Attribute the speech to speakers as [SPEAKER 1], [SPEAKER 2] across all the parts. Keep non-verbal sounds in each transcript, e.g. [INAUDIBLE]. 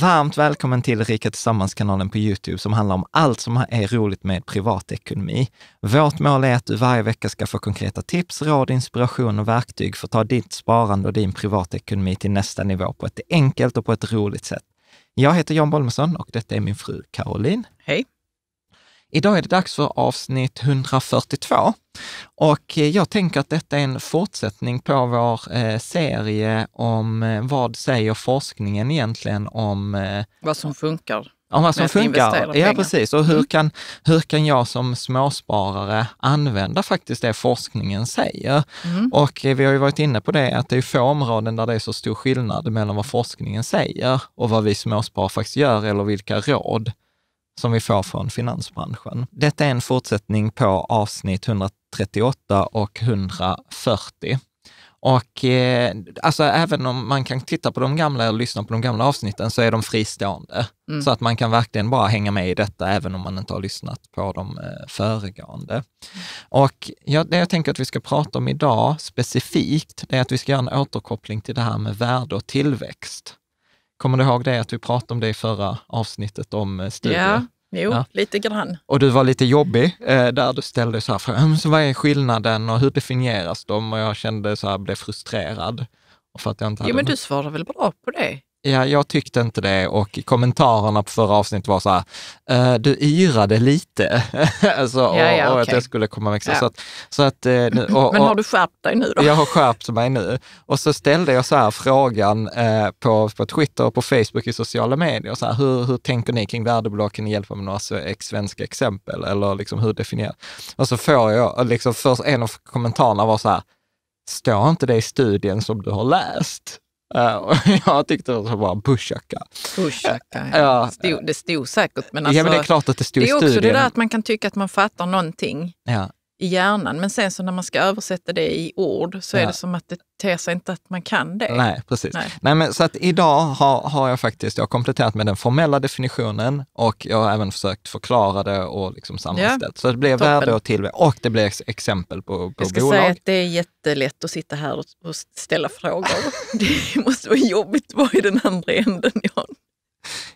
[SPEAKER 1] Varmt välkommen till Rika Tillsammans-kanalen på Youtube som handlar om allt som är roligt med privatekonomi. Vårt mål är att du varje vecka ska få konkreta tips, råd, inspiration och verktyg för att ta ditt sparande och din privatekonomi till nästa nivå på ett enkelt och på ett roligt sätt. Jag heter Jan Bolmesson och detta är min fru Caroline. Hej! Idag är det dags för avsnitt 142 och jag tänker att detta är en fortsättning på vår eh, serie om eh, vad säger forskningen egentligen om... Eh,
[SPEAKER 2] vad som funkar. Om vad som funkar, ja precis. Och hur mm.
[SPEAKER 1] kan, hur kan jag som småsparare använda faktiskt det forskningen säger? Mm. Och vi har ju varit inne på det, att det är få områden där det är så stor skillnad mellan vad forskningen säger och vad vi småsparare faktiskt gör eller vilka råd som vi får från finansbranschen. Detta är en fortsättning på avsnitt 138 och 140. Och eh, alltså även om man kan titta på de gamla eller lyssna på de gamla avsnitten så är de fristående. Mm. Så att man kan verkligen bara hänga med i detta även om man inte har lyssnat på de eh, föregående. Och ja, det jag tänker att vi ska prata om idag specifikt, det är att vi ska göra en återkoppling till det här med värde och tillväxt. Kommer du ihåg det, att vi pratade om det i förra avsnittet om eh, studier? Ja, jo, ja. lite grann. Och du var lite jobbig eh, där du ställde så här frågan, hm, vad är skillnaden och hur definieras de? Och jag kände så här, blev frustrerad. För att jag inte jo, men du
[SPEAKER 2] svarade väl bra på det?
[SPEAKER 1] Ja, jag tyckte inte det och kommentarerna på förra avsnittet var så här, eh, du yrade lite [LAUGHS] alltså, ja, ja, och, okay. att jag skulle komma med. Ja. Så att, så att, och, eh, [LAUGHS] och, Men har du skärpt dig nu då? Jag har skärpt mig nu. Och så ställde jag så här frågan eh, på, på Twitter och på Facebook i sociala medier, så här, hur, hur tänker ni kring värdebolag? Kan ni hjälpa med några svenska exempel eller liksom, hur definierar Och så får jag, liksom, först en av kommentarerna var så här, står inte det i studien som du har läst? Eh, [LAUGHS] jag tyckte det var bushjacka.
[SPEAKER 2] Bushjacka, eh, ja. ja. Stod, det stod säkert. Men alltså, ja, men det är alltså, klart att det stod Det är också det där att man kan tycka att man fattar någonting. Ja i hjärnan. Men sen så när man ska översätta det i ord så ja. är det som att det ter sig inte att man kan det. Nej, precis. Nej.
[SPEAKER 1] Nej men så att idag har, har jag faktiskt, jag har kompletterat med den formella definitionen och jag har även försökt förklara det och liksom sammanställt. Ja. Så det blir Toppen. värde och tillväxt och det blir exempel på, på jag ska säga att
[SPEAKER 2] det är jättelätt att sitta här och, och ställa frågor. [LAUGHS] det måste vara jobbigt att vara i den andra änden, Jan.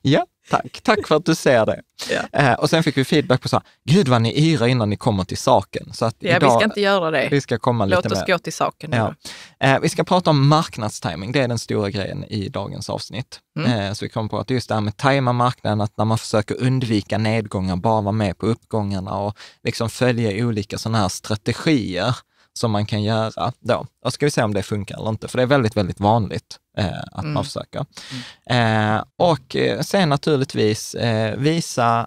[SPEAKER 1] Ja, Tack, tack för att du ser det. Ja. Eh, och sen fick vi feedback på så här, gud vad ni yra innan ni kommer till saken. Så att ja, idag, vi ska inte göra det. Vi ska komma Låt lite oss med. gå till saken. Ja. Eh, vi ska prata om marknadstiming, det är den stora grejen i dagens avsnitt. Mm. Eh, så vi kommer på att just det här med tajma marknaden, att när man försöker undvika nedgångar, bara vara med på uppgångarna och liksom följa olika sådana här strategier som man kan göra då. Och ska vi se om det funkar eller inte, för det är väldigt, väldigt vanligt. Eh, att mm. man försöker. Mm. Eh, och eh, sen naturligtvis visa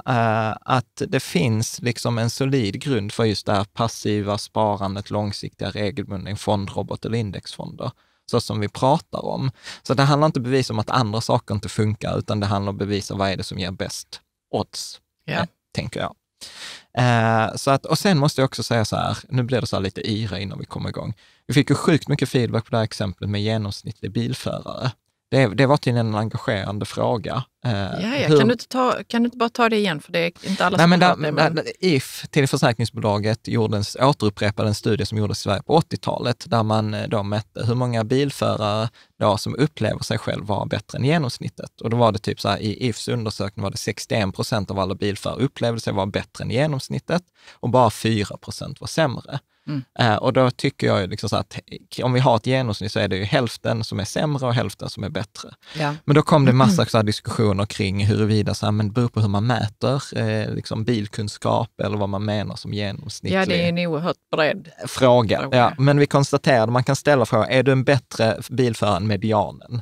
[SPEAKER 1] att det finns liksom en solid grund för just det här passiva sparandet, långsiktiga regelbunden fondrobot eller indexfonder så som vi pratar om. Så det handlar inte om bevis om att andra saker inte funkar, utan det handlar om att bevisa vad är det som ger bäst odds, yeah. tänker jag. Eh, så att, och sen måste jag också säga så här, nu blir det så här lite yra innan vi kommer igång. Vi fick ju sjukt mycket feedback på det här exemplet med genomsnittlig bilförare. Det, det var tydligen en engagerande fråga. Eh, Jaja, hur... kan, du
[SPEAKER 2] inte ta, kan du inte bara ta det igen, för det är inte alla Nej, som har där, det, men...
[SPEAKER 1] If, till försäkringsbolaget, gjorde en, återupprepade en studie som gjordes i Sverige på 80-talet, där man eh, då mätte hur många bilförare då som upplever sig själv vara bättre än genomsnittet. Och då var det typ så här, i IFs undersökning var det 61 procent av alla bilförare upplevde sig vara bättre än genomsnittet och bara 4 procent var sämre. Mm. Eh, och då tycker jag liksom så att om vi har ett genomsnitt så är det ju hälften som är sämre och hälften som är bättre. Ja. Men då kom det [CLEARS THROAT] massa så diskussioner kring huruvida, så här, men det beror på hur man mäter, eh, liksom bilkunskap eller vad man menar som genomsnittlig. Ja, det är en oerhört bred fråga. fråga. Ja, men vi konstaterade, man kan ställa frågan, är du en bättre bilförare än medianen?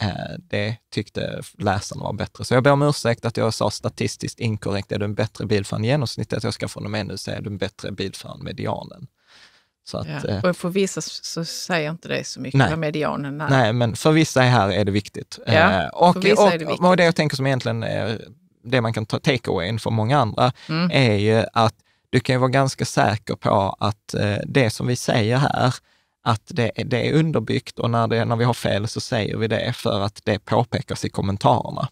[SPEAKER 1] Eh, det tyckte läsarna var bättre. Så jag ber om ursäkt att jag sa statistiskt inkorrekt, är du en bättre bilförare än genomsnittet jag ska från och med nu säga är du en bättre bilförare än medianen. Så att, ja. Eh,
[SPEAKER 2] och för vissa så säger inte det så mycket, nej. vad medianen är. Nej,
[SPEAKER 1] men för vissa här är det viktigt. Ja, eh, och, för vissa och, är det viktigt. och det jag tänker som egentligen är eh, det man kan ta take away för många andra, mm. är ju att du kan vara ganska säker på att det som vi säger här, att det, det är underbyggt och när, det, när vi har fel så säger vi det för att det påpekas i kommentarerna.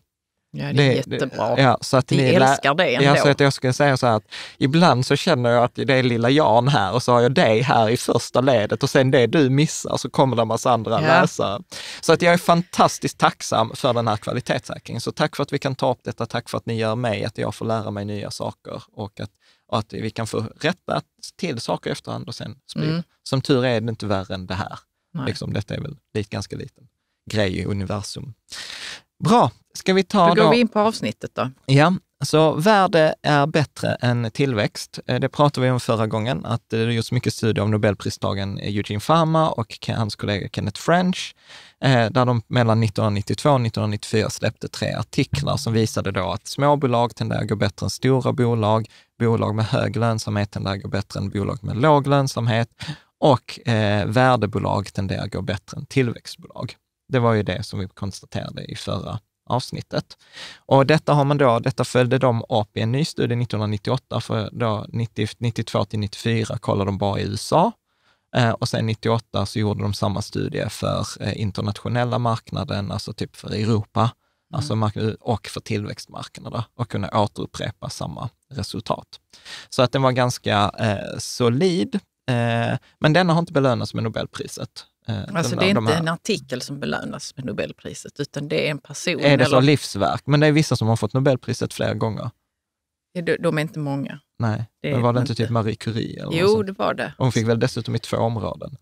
[SPEAKER 2] Ja, det är det, jättebra. Ja, så att Vi ni älskar det ändå. Ja, så att
[SPEAKER 1] jag skulle säga så här att ibland så känner jag att det är lilla Jan här och så har jag dig här i första ledet och sen det du missar så kommer det en massa andra ja. läsare. Så att jag är fantastiskt tacksam för den här kvalitetssäkringen. Så tack för att vi kan ta upp detta, tack för att ni gör mig, att jag får lära mig nya saker och att, och att vi kan få rätta till saker efterhand och sen sprida. Mm. Som tur är, är det inte värre än det här. Liksom, detta är väl lite, ganska liten grej i universum. Bra, ska vi ta då... Då går vi in på avsnittet då. Ja, så värde är bättre än tillväxt. Eh, det pratade vi om förra gången, att eh, det gjorts mycket studier om Nobelpristagaren Eugene Fama och hans kollega Kenneth French, eh, där de mellan 1992 och 1994 släppte tre artiklar som visade då att småbolag tenderar att gå bättre än stora bolag, bolag med hög lönsamhet tenderar att gå bättre än bolag med låg lönsamhet och eh, värdebolag tenderar att gå bättre än tillväxtbolag. Det var ju det som vi konstaterade i förra avsnittet. Och detta har man då, detta följde de upp i en ny studie 1998, för då 90, 92 till 94 kollade de bara i USA eh, och sen 98 så gjorde de samma studie för eh, internationella marknaden, alltså typ för Europa, mm. alltså och för tillväxtmarknader och kunde återupprepa samma resultat. Så att den var ganska eh, solid, eh, men denna har inte belönats med Nobelpriset. Eh, alltså det är inte de en
[SPEAKER 2] artikel som belönas med Nobelpriset, utan det är en person. Är det så
[SPEAKER 1] livsverk? Men det är vissa som har fått Nobelpriset flera gånger.
[SPEAKER 2] Ja, de, de är inte många. Nej, det men var det inte, typ
[SPEAKER 1] Marie Curie? Eller jo, det var det. hon fick väl dessutom i två områden?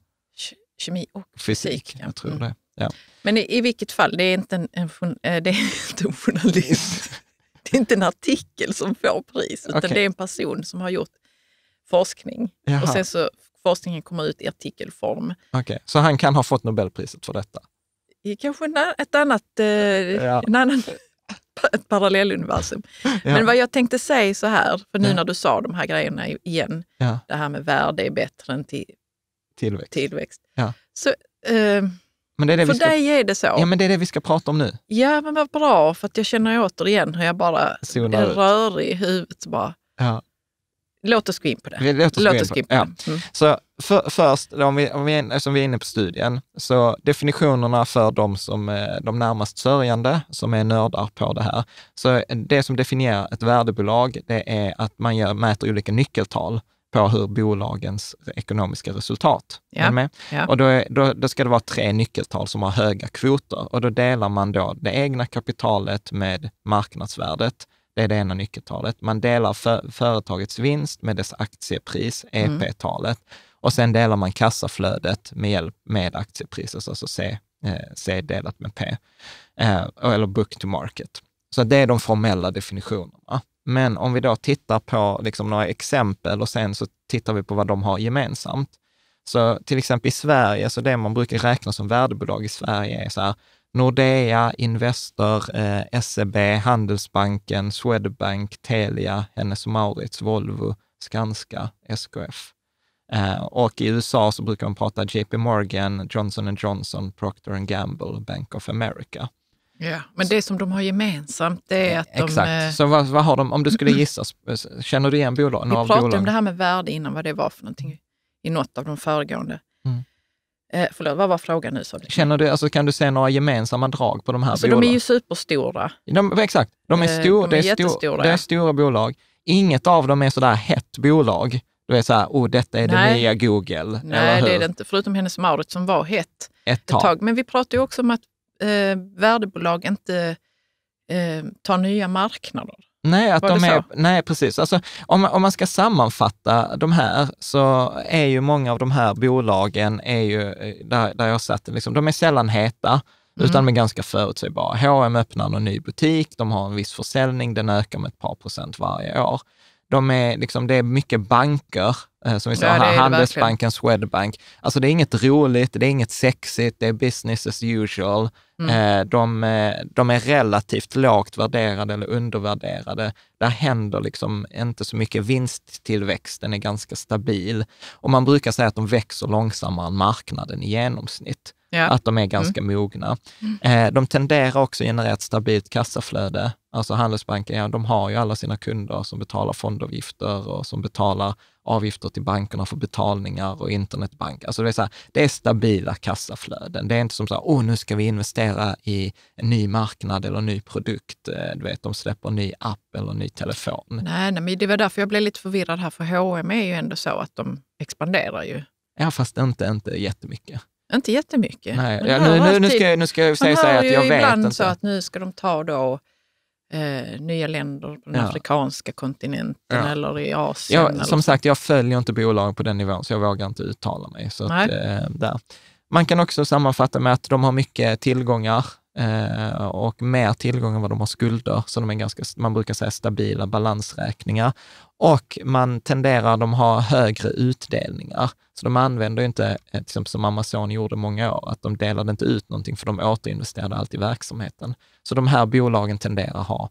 [SPEAKER 2] kemi och fysik. fysik ja. Jag tror mm. det. Ja. Men i, i, vilket fall, det är inte en, en, en eh, det är [LAUGHS] inte en journalist. [LAUGHS] det är inte en artikel som får pris, utan okay. det är en person som har gjort forskning. Jaha. Och sen så forskningen kommer ut i artikelform.
[SPEAKER 1] Okay. Så han kan ha fått Nobelpriset för detta?
[SPEAKER 2] kanske ett annat, eh, ja. en annan, ett [LAUGHS] parallelluniversum. Ja. Men vad jag tänkte säga så här, för nu ja. när du sa de här grejerna igen, ja. det här med värde är bättre än till, tillväxt. tillväxt. Så, eh, men det är det för ska... dig är det så. Ja,
[SPEAKER 1] men det är det vi ska prata om nu.
[SPEAKER 2] Ja, men vad bra, för att jag känner återigen hur jag bara är ut. rörig i huvudet. Bara, ja. Låt oss gå in på det. Låt oss, Låt oss gå in på, på det.
[SPEAKER 1] Ja. Mm. Så för, först, då, om vi, om vi, eftersom vi är inne på studien, så definitionerna för de som är de närmast sörjande, som är nördar på det här. Så det som definierar ett värdebolag, det är att man gör, mäter olika nyckeltal på hur bolagens ekonomiska resultat ja, är med. Ja. Och då, är, då, då, ska det vara tre nyckeltal som har höga kvoter och då delar man då det egna kapitalet med marknadsvärdet det är det ena nyckeltalet. Man delar för, företagets vinst med dess aktiepris, EP-talet, mm. E och sen delar man kassaflödet med hjälp med aktiepriset, alltså, alltså C, eh, C delat med P, eh, eller book to market. Så det är de formella definitionerna. Men om vi då tittar på liksom några exempel och sen så tittar vi på vad de har gemensamt. Så till exempel i Sverige, så det man brukar räkna som värdebolag i Sverige är så här, Nordea, Investor, eh, SEB, Handelsbanken, Swedbank, Telia, Hennes Maurits, Volvo, Skanska, SKF. Eh, och i USA så brukar man prata JP Morgan, Johnson Johnson, Procter Gamble, Bank of America.
[SPEAKER 2] Ja, men det som de har gemensamt det är eh, att de... Exakt, eh,
[SPEAKER 1] så vad, vad har de, om du skulle gissa, eh, känner du igen bolagen? Vi pratade om det
[SPEAKER 2] här med värde innan, vad det var för någonting i något av de föregående. Eh, förlåt, vad var frågan nu? Som
[SPEAKER 1] Känner du, alltså, kan du se några gemensamma drag på de här alltså, bolagen? De är
[SPEAKER 2] ju superstora.
[SPEAKER 1] De, exakt, de är, eh, stor, eh, de är, det är jättestora. Det är stora bolag. Inget av dem är sådär hett bolag. Du är så här, oh, detta är Nej. det nya Google. Nej, det är det inte.
[SPEAKER 2] Förutom hennes Maurit som var hett ett tag. Ett tag. Men vi pratade ju också om att eh, värdebolag inte eh, tar nya marknader.
[SPEAKER 1] Nej, att de är, nej precis. Alltså, om, om man ska sammanfatta de här så är ju många av de här bolagen, är ju, eh, där, där jag satt, liksom, de är sällan heta. Mm. utan de är ganska förutsägbara. H&M öppnar en ny butik, de har en viss försäljning, den ökar med ett par procent varje år. De är liksom, det är mycket banker, eh, som vi sa ja, här, Handelsbanken, Swedbank. Alltså det är inget roligt, det är inget sexigt, det är business as usual. Mm. Eh, de, eh, de, är relativt lågt värderade eller undervärderade. Där händer liksom inte så mycket. Vinsttillväxten är ganska stabil och man brukar säga att de växer långsammare än marknaden i genomsnitt ja. att de är mm. ganska mm. mogna. Eh, de tenderar också att generera ett stabilt kassaflöde. Alltså Handelsbanken, ja, de har ju alla sina kunder som betalar fondavgifter och som betalar avgifter till bankerna för betalningar och internetbank. Alltså det, är så här, det är stabila kassaflöden. Det är inte som så här, oh, nu ska vi investera i en ny marknad eller en ny produkt. Eh, du vet, de släpper en ny app eller en ny telefon.
[SPEAKER 2] Nej, nej men det var därför jag blev lite förvirrad här, för H&M är ju ändå så att de expanderar ju.
[SPEAKER 1] Ja, fast inte, inte jättemycket.
[SPEAKER 2] Inte jättemycket. Nej. Ja, nu, alltid, nu, ska typ- nu ska jag säga, säga att jag vet ibland så att nu ska de ta då eh, nya länder på den ja. afrikanska kontinenten ja. eller i Asien. Jag, som
[SPEAKER 1] sagt, jag följer inte bolag på den nivån, så jag vågar inte uttala mig. Så att, eh, där. Man kan också sammanfatta med att de har mycket tillgångar Eh, och mer tillgång än vad de har skulder, så de är ganska, man brukar säga stabila balansräkningar. Och man tenderar, de har högre utdelningar. Så de använder inte, eh, till exempel som Amazon gjorde många år, att de delade inte ut någonting för de återinvesterade allt i verksamheten. Så de här bolagen tenderar ha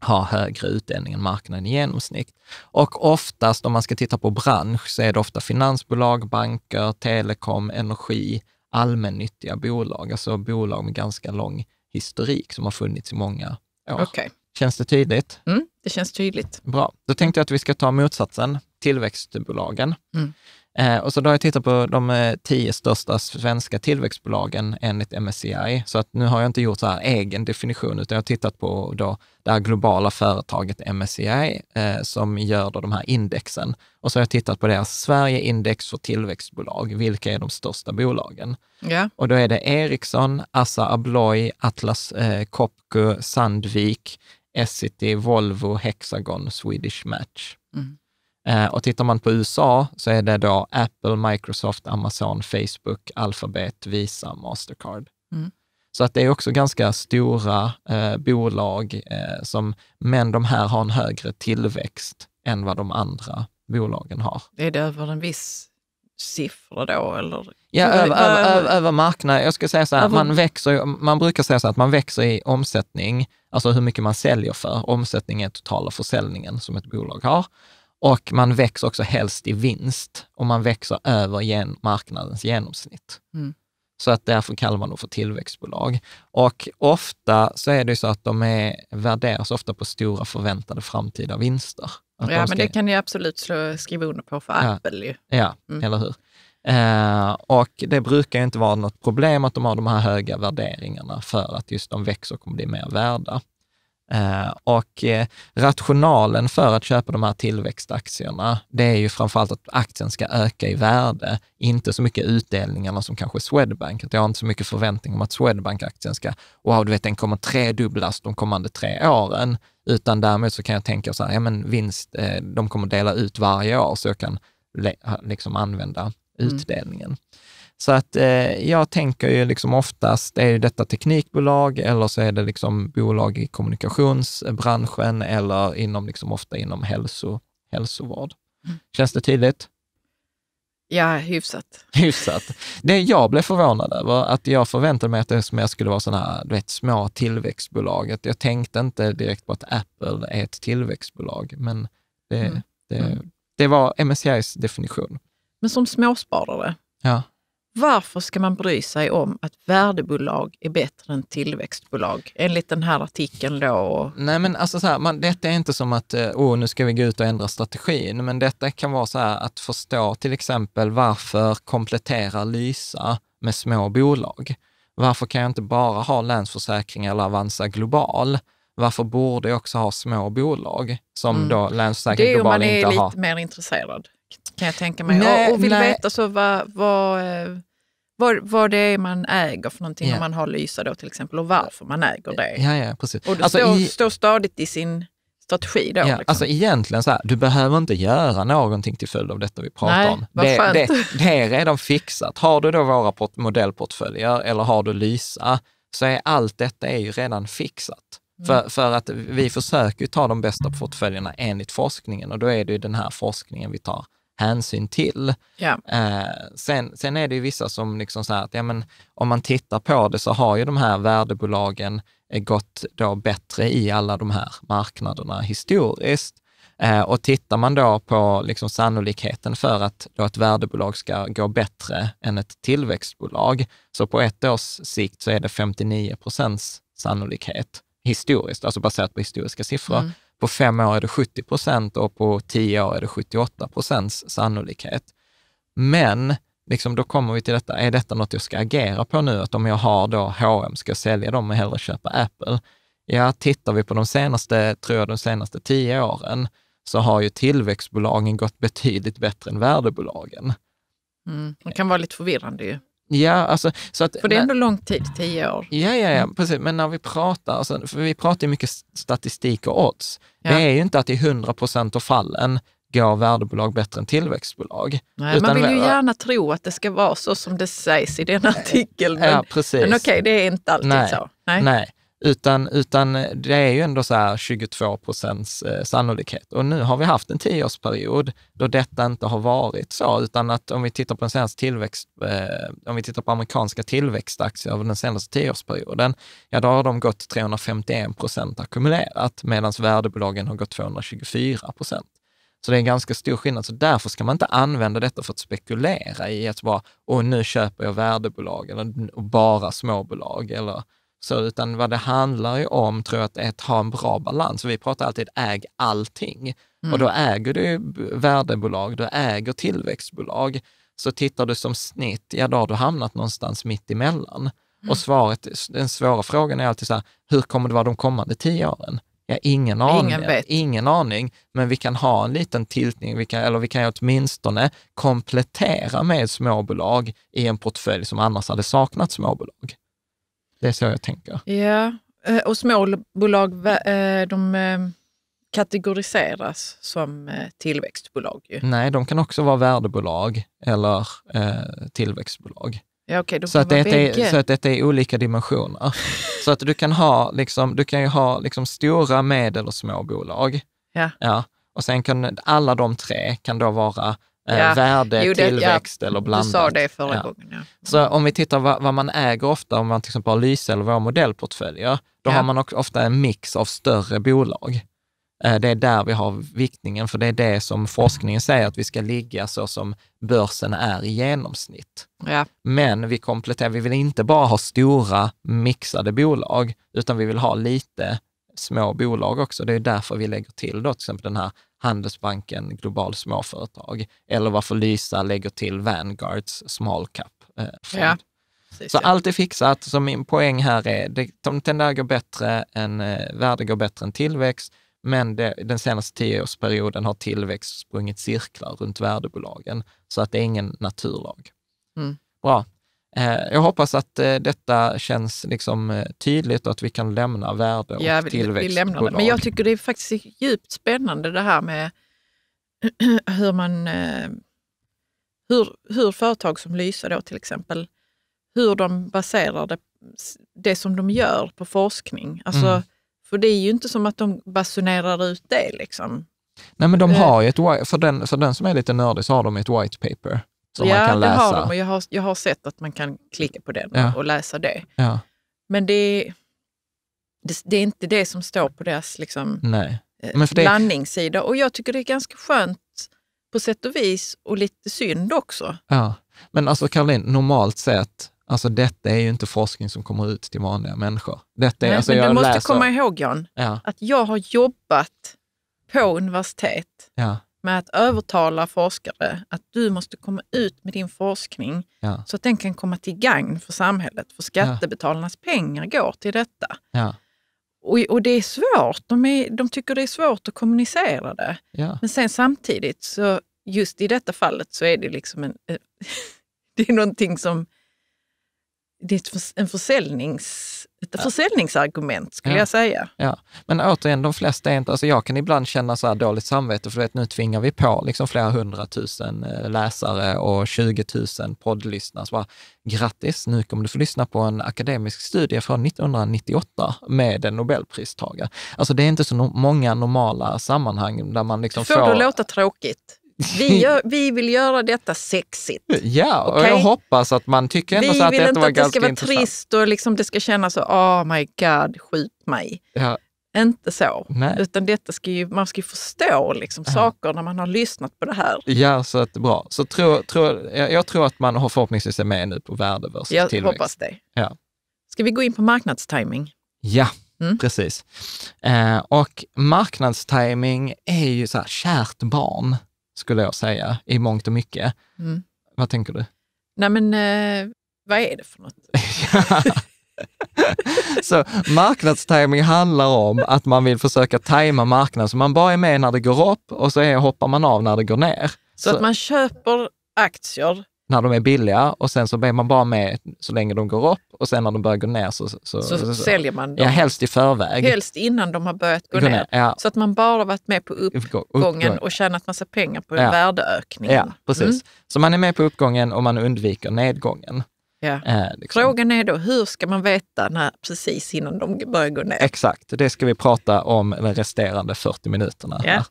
[SPEAKER 1] ha högre utdelning än marknaden i genomsnitt. Och oftast, om man ska titta på bransch, så är det ofta finansbolag, banker, telekom, energi, allmännyttiga bolag, alltså bolag med ganska lång historik som har funnits i många år. Okay. Känns det tydligt? Mm, det känns tydligt. Bra. Då tänkte jag att vi ska ta motsatsen, tillväxtbolagen. Mm. Eh, och så då har jag tittat på de eh, tio största svenska tillväxtbolagen enligt MSCI. Så att nu har jag inte gjort så här egen definition, utan jag har tittat på då det här globala företaget MSCI eh, som gör då de här indexen. Och så har jag tittat på deras Sverige-index för tillväxtbolag. Vilka är de största bolagen? Yeah. Och då är det Ericsson, Assa Abloy, Atlas eh, Copco, Sandvik, Essity, Volvo, Hexagon, Swedish Match. Mm. Eh, och tittar man på USA så är det då Apple, Microsoft, Amazon, Facebook, Alphabet, Visa, Mastercard. Mm. Så att det är också ganska stora eh, bolag, eh, som, men de här har en högre tillväxt än vad de andra bolagen har.
[SPEAKER 2] Är det över en viss siffra då? Eller? Ja, över, över, över, över
[SPEAKER 1] marknaden. Jag skulle säga så här, man, växer, man brukar säga så här, att man växer i omsättning, alltså hur mycket man säljer för. Omsättning är totala försäljningen som ett bolag har. Och man växer också helst i vinst och man växer över gen marknadens genomsnitt. Mm. Så att därför kallar man dem för tillväxtbolag. Och ofta så är det så att de är, värderas ofta på stora förväntade framtida vinster. Att ja, de ska... men
[SPEAKER 2] det kan ni absolut skriva under på för ja. Apple ju. Ja, mm.
[SPEAKER 1] eller hur. Eh, och det brukar inte vara något problem att de har de här höga värderingarna för att just de växer och kommer bli mer värda. Eh, och eh, rationalen för att köpa de här tillväxtaktierna, det är ju framförallt att aktien ska öka i värde, inte så mycket utdelningarna som kanske Swedbank. jag har inte så mycket förväntning om att Swedbank-aktien ska, wow, du vet, den kommer tredubblas de kommande tre åren. Utan däremot så kan jag tänka så här, ja men vinst, eh, de kommer dela ut varje år så jag kan liksom använda mm. utdelningen. Mm. Så att eh, jag tänker ju liksom oftast, är ju detta teknikbolag eller så är det liksom bolag i kommunikationsbranschen eller inom, liksom ofta inom hälso, hälsovård. Mm. Känns det tydligt?
[SPEAKER 2] Ja, hyfsat.
[SPEAKER 1] [LAUGHS] Hyfsat. Det jag blev förvånad över, att jag förväntade mig att det som skulle vara sådana här, du vet, små tillväxtbolag. Att jag tänkte inte direkt på att Apple är ett tillväxtbolag, men det, mm. det, mm. det var MSCIs definition.
[SPEAKER 2] Men som småsparare, ja. Varför ska man bry sig om att värdebolag är bättre än tillväxtbolag? Enligt den här artikeln då. Och...
[SPEAKER 1] Nej, men alltså så här, man, detta är inte som att, oh, nu ska vi gå ut och ändra strategin, men detta kan vara så här att förstå till exempel varför kompletterar Lysa med små bolag? Varför kan jag inte bara ha Länsförsäkringar eller Avanza Global? varför borde jag också ha små bolag som mm. då Länsförsäkringar Global inte har? Det är om man är lite
[SPEAKER 2] har. mer intresserad kan jag tänka mig. Nej, och, vill nej. veta så vad, vad, vad, eh, vad det är man äger för någonting, yeah. om man har Lysa då till exempel, och varför man äger det. Ja, ja, precis. Och det alltså, står, i... stadigt i sin strategi då. Ja, liksom. Alltså
[SPEAKER 1] egentligen så här, du behöver inte göra någonting till följd av detta vi pratar Nej, om. Det, det, det, är redan fixat. Har du då våra modellportföljer eller har du Lysa, så är allt detta är ju redan fixat. Mm. För, för att vi försöker ta de bästa portföljerna enligt forskningen och då är det ju den här forskningen vi tar hänsyn till. Ja. Eh, sen, sen är det ju vissa som liksom så att, ja men om man tittar på det så har ju de här värdebolagen eh, gått då bättre i alla de här marknaderna historiskt. Eh, och tittar man då på liksom sannolikheten för att då ett värdebolag ska gå bättre än ett tillväxtbolag, så på ett års sikt så är det 59 procents sannolikhet historiskt, alltså baserat på historiska siffror. Mm. På fem år är det 70 procent och på tio år är det 78 procents sannolikhet. Men liksom, då kommer vi till detta, är detta något jag ska agera på nu? Att om jag har då H&M ska jag sälja dem och hellre köpa Apple? Ja, tittar vi på de senaste, tror jag, de senaste tio åren, så har ju tillväxtbolagen gått betydligt bättre än värdebolagen.
[SPEAKER 2] Mm, det kan vara lite förvirrande ju.
[SPEAKER 1] Ja, alltså, så att, för det är ändå lång
[SPEAKER 2] tid, tio år.
[SPEAKER 1] Ja, ja, ja, mm. precis. Men när vi pratar, alltså, för vi pratar ju mycket statistik och odds. Ja. Det är ju inte att i 100 procent av fallen går värdebolag bättre än tillväxtbolag. Nej, man vill ju gärna
[SPEAKER 2] tro att det ska vara så som det sägs i den artikeln. Men, ja, precis. men okej, det är inte alltid nej, så. Nej. nej.
[SPEAKER 1] Utan, utan eh, det är ju ändå så här 22 procents eh, sannolikhet. Och nu har vi haft en tioårsperiod då detta inte har varit så, utan att om vi tittar på den senaste tillväxt, eh, om vi tittar på amerikanska tillväxtaktier över den senaste tioårsperioden, ja då har de gått 351 procent ackumulerat, medan värdebolagen har gått 224 procent. Så det är en ganska stor skillnad. Så därför ska man inte använda detta för att spekulera i att bara, och nu köper jag värdebolag eller bara småbolag eller så, utan vad det handlar ju om, tror jag, att är att ha en bra balans. Vi pratar alltid äg allting. Mm. Och då äger du värdebolag, du äger tillväxtbolag. Så tittar du som snitt, ja då har du hamnat någonstans mitt emellan. Mm. Och svaret, den svåra frågan är alltid så här, hur kommer det vara de kommande tio åren? Ja, ingen aning. Ingen, ingen, aning, men vi kan ha en liten tiltning, vi kan, eller vi kan åtminstone komplettera med småbolag i en portfölj som annars hade saknat småbolag. Det är så jag tänker.
[SPEAKER 2] Ja, eh, och småbolag eh, de eh, kategoriseras som tillväxtbolag. Ju.
[SPEAKER 1] Nej, de kan också vara värdebolag eller tillväxtbolag.
[SPEAKER 2] Ja, okay, så, att det är, så
[SPEAKER 1] att det är olika dimensioner. [LAUGHS] så att du kan ha, liksom, du kan ju ha liksom stora, medel och småbolag. Ja. Ja, och sen kan alla de tre kan då vara Eh, ja. Värde, jo, det, tillväxt ja, eller blandat. Du sa det förra ja. gången. Ja. Så om vi tittar vad, vad, man äger ofta, om man till exempel har Lyse eller våra modellportföljer, då har man ofta en mix av större bolag. Eh, det är där vi har viktningen, för det är det som forskningen säger att vi ska ligga så som börsen är i genomsnitt. Ja. Men vi kompletterar, vi vill inte bara ha stora mixade bolag, utan vi vill ha lite små bolag också. Det är därför vi lägger till då till exempel den här Handelsbanken Global Småföretag, eller varför Lysa lägger till Vanguards Small Cap eh, Fund. Ja, så allt är fixat, så min poäng här är, det, de tenderar gå bättre än, eh, värde går bättre än tillväxt, men det, den senaste tioårsperioden har tillväxt sprungit cirklar runt värdebolagen, så att det är ingen naturlag. Mm. Bra, Eh, jag hoppas att eh, detta känns liksom eh, tydligt och att vi kan lämna värde och ja, vi, tillväxtbolag. Vi lämnar det. Men jag tycker
[SPEAKER 2] det är faktiskt djupt spännande det här med [CLEARS THROAT] hur man... Hur, hur företag som Lysa då till exempel, hur de baserar det, det som de gör på forskning. Alltså, mm. För det är ju inte som att de basunerar ut det. Liksom. Nej, men de har
[SPEAKER 1] ju ett, för den, för den som är lite nördig så har de ett white paper. Som ja, man kan läsa. Ja, det har de och
[SPEAKER 2] jag har, jag har sett att man kan klicka på den ja. och läsa det. Ja. Men det, det, det, är inte det som står på deras liksom, eh, landningssida. Och jag tycker det är ganska skönt på sätt och vis och lite synd också.
[SPEAKER 1] Ja, men alltså Caroline, normalt sett, alltså detta är ju inte forskning som kommer ut till vanliga människor. Detta är, Nej, alltså, men jag du måste läser... komma ihåg Jan,
[SPEAKER 2] ja. att jag har jobbat på universitet ja med att övertala forskare att du måste komma ut med din forskning ja. så att den kan komma till gagn för samhället, för skattebetalarnas ja. pengar går till detta. Ja. Och, och, det är svårt. De, är, de, tycker det är svårt att kommunicera det. Men sen samtidigt, så just i detta fallet, så är det liksom en, [LAUGHS] det är någonting som det är en försäljnings, ett ja. försäljningsargument skulle ja. jag säga. Ja.
[SPEAKER 1] Men återigen, de flesta är inte, alltså jag kan ibland känna så här dåligt samvete för vet, nu tvingar vi på liksom flera hundratusen eh, läsare och 20 000 poddlyssnare. Så bara, grattis, nu kommer du få lyssna på en akademisk studie från 1998 med en nobelpristagare. Alltså det är inte så no många normala sammanhang där man liksom får... Får det låta
[SPEAKER 2] tråkigt vi, gör, vi vill göra detta sexigt.
[SPEAKER 1] Ja, och okay? jag hoppas att man tycker ändå så att detta var ganska intressant. Vi vill inte att det ska vara
[SPEAKER 2] trist och liksom det ska kännas så, oh my god, skjut mig. Ja. Inte så, Nej. utan detta ska ju, man ska ju förstå liksom ja. saker när man har lyssnat på det här.
[SPEAKER 1] Ja, så att, bra. Så tro, tro, jag, jag tror att man har förhoppningsvis är med nu på värde versus jag tillväxt. Jag hoppas det. Ja.
[SPEAKER 2] Ska vi gå in på marknadstiming?
[SPEAKER 1] Ja. Mm. Precis. Eh, och marknadstiming är ju så här, kärt barn skulle jag säga, i mångt och mycket. Mm. Vad tänker du?
[SPEAKER 2] Nej men, eh, vad är det för något?
[SPEAKER 1] [LAUGHS] så marknadstiming handlar om att man vill försöka tajma marknaden, så man bara är med när det går upp och så är, hoppar man av när det går ner. Så, så. att man
[SPEAKER 2] köper aktier
[SPEAKER 1] när de är billiga och sen så blir man bara med så länge de går upp och sen när de börjar gå ner så... Så, så, så, så säljer man dem? Ja, helst i förväg. Helst
[SPEAKER 2] innan de har börjat gå, gå ner. ner. Ja. Så att man bara varit med på
[SPEAKER 1] uppgången och
[SPEAKER 2] tjänat massa pengar på ja. värdeökningen. Ja, mm. precis. Mm.
[SPEAKER 1] Så man är med på uppgången och man undviker nedgången. Ja. Eh,
[SPEAKER 2] liksom. Frågan är då, hur ska man veta när, precis innan de börjar gå ner?
[SPEAKER 1] Exakt, det ska vi prata om de resterande 40 minuterna. Ja.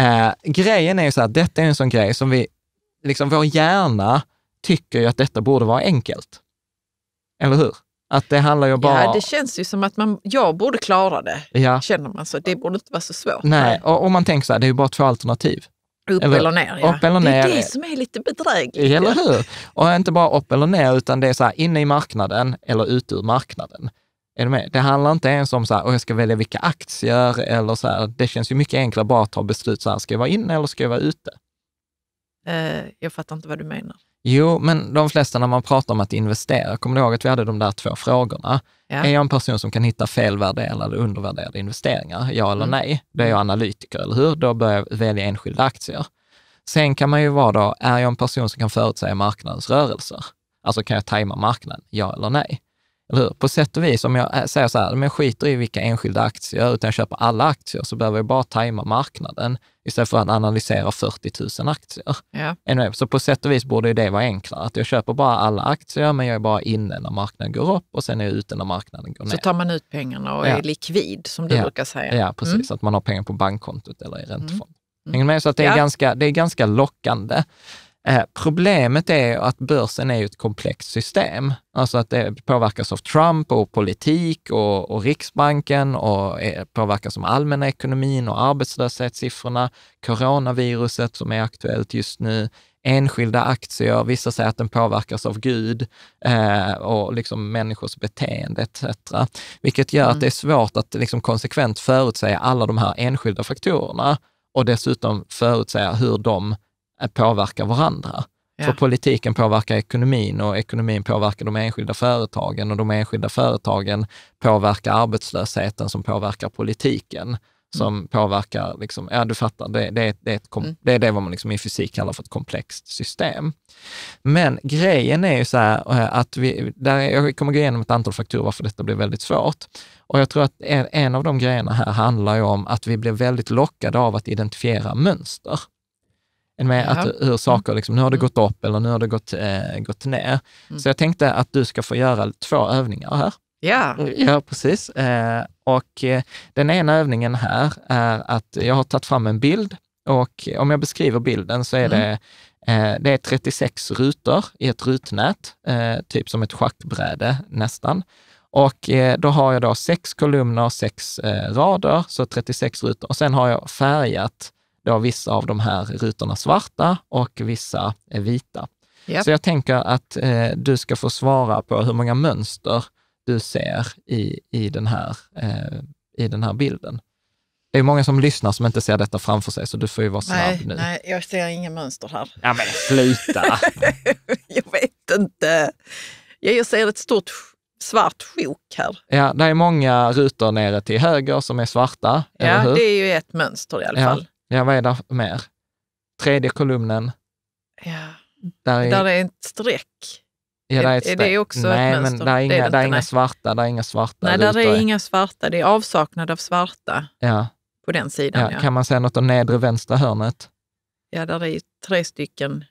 [SPEAKER 1] Eh, grejen är ju så här, detta är en sån grej som vi liksom vår hjärna tycker ju att detta borde vara enkelt. Eller hur? Att det handlar ju bara... Ja, det
[SPEAKER 2] känns ju som att man, jag borde klara det, ja. känner man. så Det borde inte vara så svårt. Nej,
[SPEAKER 1] och, och man tänker så här, det är ju bara två alternativ. Upp eller, eller ner, ja. Upp eller ner. Det är det som
[SPEAKER 2] är lite bedrägligt. Eller
[SPEAKER 1] hur? Och inte bara upp eller ner, utan det är så här, inne i marknaden eller ut ur marknaden. Är du med? Det handlar inte ens om så här, och jag ska välja vilka aktier eller så här. Det känns ju mycket enklare bara att ta beslut så här, ska jag vara inne eller ska jag vara ute?
[SPEAKER 2] Eh, jag fattar inte vad du menar.
[SPEAKER 1] Jo, men de flesta när man pratar om att investera, kommer du ihåg att vi hade de där två frågorna? Ja. Är jag en person som kan hitta felvärderade eller undervärderade investeringar? Ja eller mm. nej? Då är jag analytiker, eller hur? Då börjar jag välja enskilda aktier. Sen kan man ju vara då, är jag en person som kan förutsäga marknadens rörelser? Alltså kan jag tajma marknaden? Ja eller nej? Eller hur? På sätt och vis, om jag eh, säger så här, men jag skiter i vilka enskilda aktier, utan jag köper alla aktier, så behöver jag bara tajma marknaden istället för att analysera 40 000 aktier. Ja. Anyway, så på sätt och vis borde det vara enklare, att jag köper bara alla aktier, men jag är bara inne när marknaden går upp och sen är jag ute när marknaden går ner. Så tar man ut pengarna och ja. är likvid, som du ja. brukar säga. Ja, precis. Mm. Att man har pengar på bankkontot eller i mm. räntefond. Mm. Hänger med? Så att det, är ganska, det är ganska lockande. Eh, problemet är att börsen är ett komplext system, alltså att det påverkas av Trump och politik och, och Riksbanken och är, eh, påverkas av allmänna ekonomin och arbetslöshetssiffrorna, coronaviruset som är aktuellt just nu, enskilda aktier, vissa säger att den påverkas av Gud eh, och liksom människors beteende etc. Vilket gör mm. att det är svårt att liksom konsekvent förutsäga alla de här enskilda faktorerna och dessutom förutsäga hur de Eh, påverkar varandra. Ja. För politiken påverkar ekonomin och ekonomin påverkar de enskilda företagen och de enskilda företagen påverkar arbetslösheten som påverkar politiken mm. som mm. påverkar, liksom, ja du fattar, det, det, det, är ett, mm. det, är det vad man liksom i fysik kallar för ett komplext system. Men grejen är ju så här eh, att vi, där jag kommer gå igenom ett antal faktorer varför detta blir väldigt svårt. Och jag tror att en, en av de grejerna här handlar ju om att vi blir väldigt lockade av att identifiera mönster med att, hur saker, liksom, nu har det mm. gått upp eller nu har det gått, eh, gått ner. Mm. Så jag tänkte att du ska få göra två övningar här. Ja. Ja, precis. Eh, och eh, den ena övningen här är att jag har tagit fram en bild och om jag beskriver bilden så är mm. det eh, det är 36 rutor i ett rutnät, eh, typ som ett schackbräde nästan. Och eh, då har jag då sex kolumner, sex rader, så 36 rutor. Och sen har jag färgat då vissa av de här rutorna svarta och vissa är vita. Yep. Så jag tänker att eh, du ska få svara på hur många mönster du ser i, i, den, här, eh, i den här bilden. Det är många som lyssnar som inte ser detta framför sig, så du får ju vara snabb nej, nu. Nej,
[SPEAKER 2] jag ser inga mönster här. Ja, men sluta! [LAUGHS] jag vet inte. Jag ser ett stort svart sjok här.
[SPEAKER 1] Ja, det är många rutor nere till höger som är svarta, Ja, det är ju ett
[SPEAKER 2] mönster i alla fall.
[SPEAKER 1] Ja, vad är det mer? Tredje kolumnen. Ja. Där är, där
[SPEAKER 2] är ett streck. Ja, där är, ett streck. är det också nej, ett mönster? där är inga, det är det där är inga nej. svarta. Där är inga svarta Nej, där är inga svarta. Det är avsaknad av svarta ja. på den sidan. Ja. Ja. Kan
[SPEAKER 1] man säga något om nedre vänstra hörnet?
[SPEAKER 2] Ja, där är ju tre stycken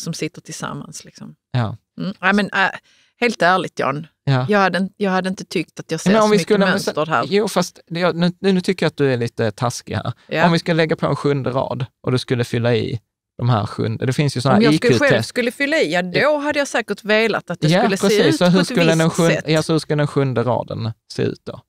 [SPEAKER 2] som sitter tillsammans. Liksom. Ja. Mm. men, äh, Helt ärligt John, ja. jag, hade, jag hade inte tyckt att jag ser men så mycket skulle, mönster här. Jo, fast
[SPEAKER 1] jag, nu, nu, tycker jag att du är lite taskig här. Ja. Om vi skulle lägga på en sjunde rad och du skulle fylla i de här sjunde, det finns ju sådana IQ-test. Om jag själv
[SPEAKER 2] skulle fylla i, ja då hade jag säkert velat att det ja, skulle precis. se ut så hur på ett skulle visst sjunde, sätt. Ja, så
[SPEAKER 1] hur skulle den sjunde raden se ut då?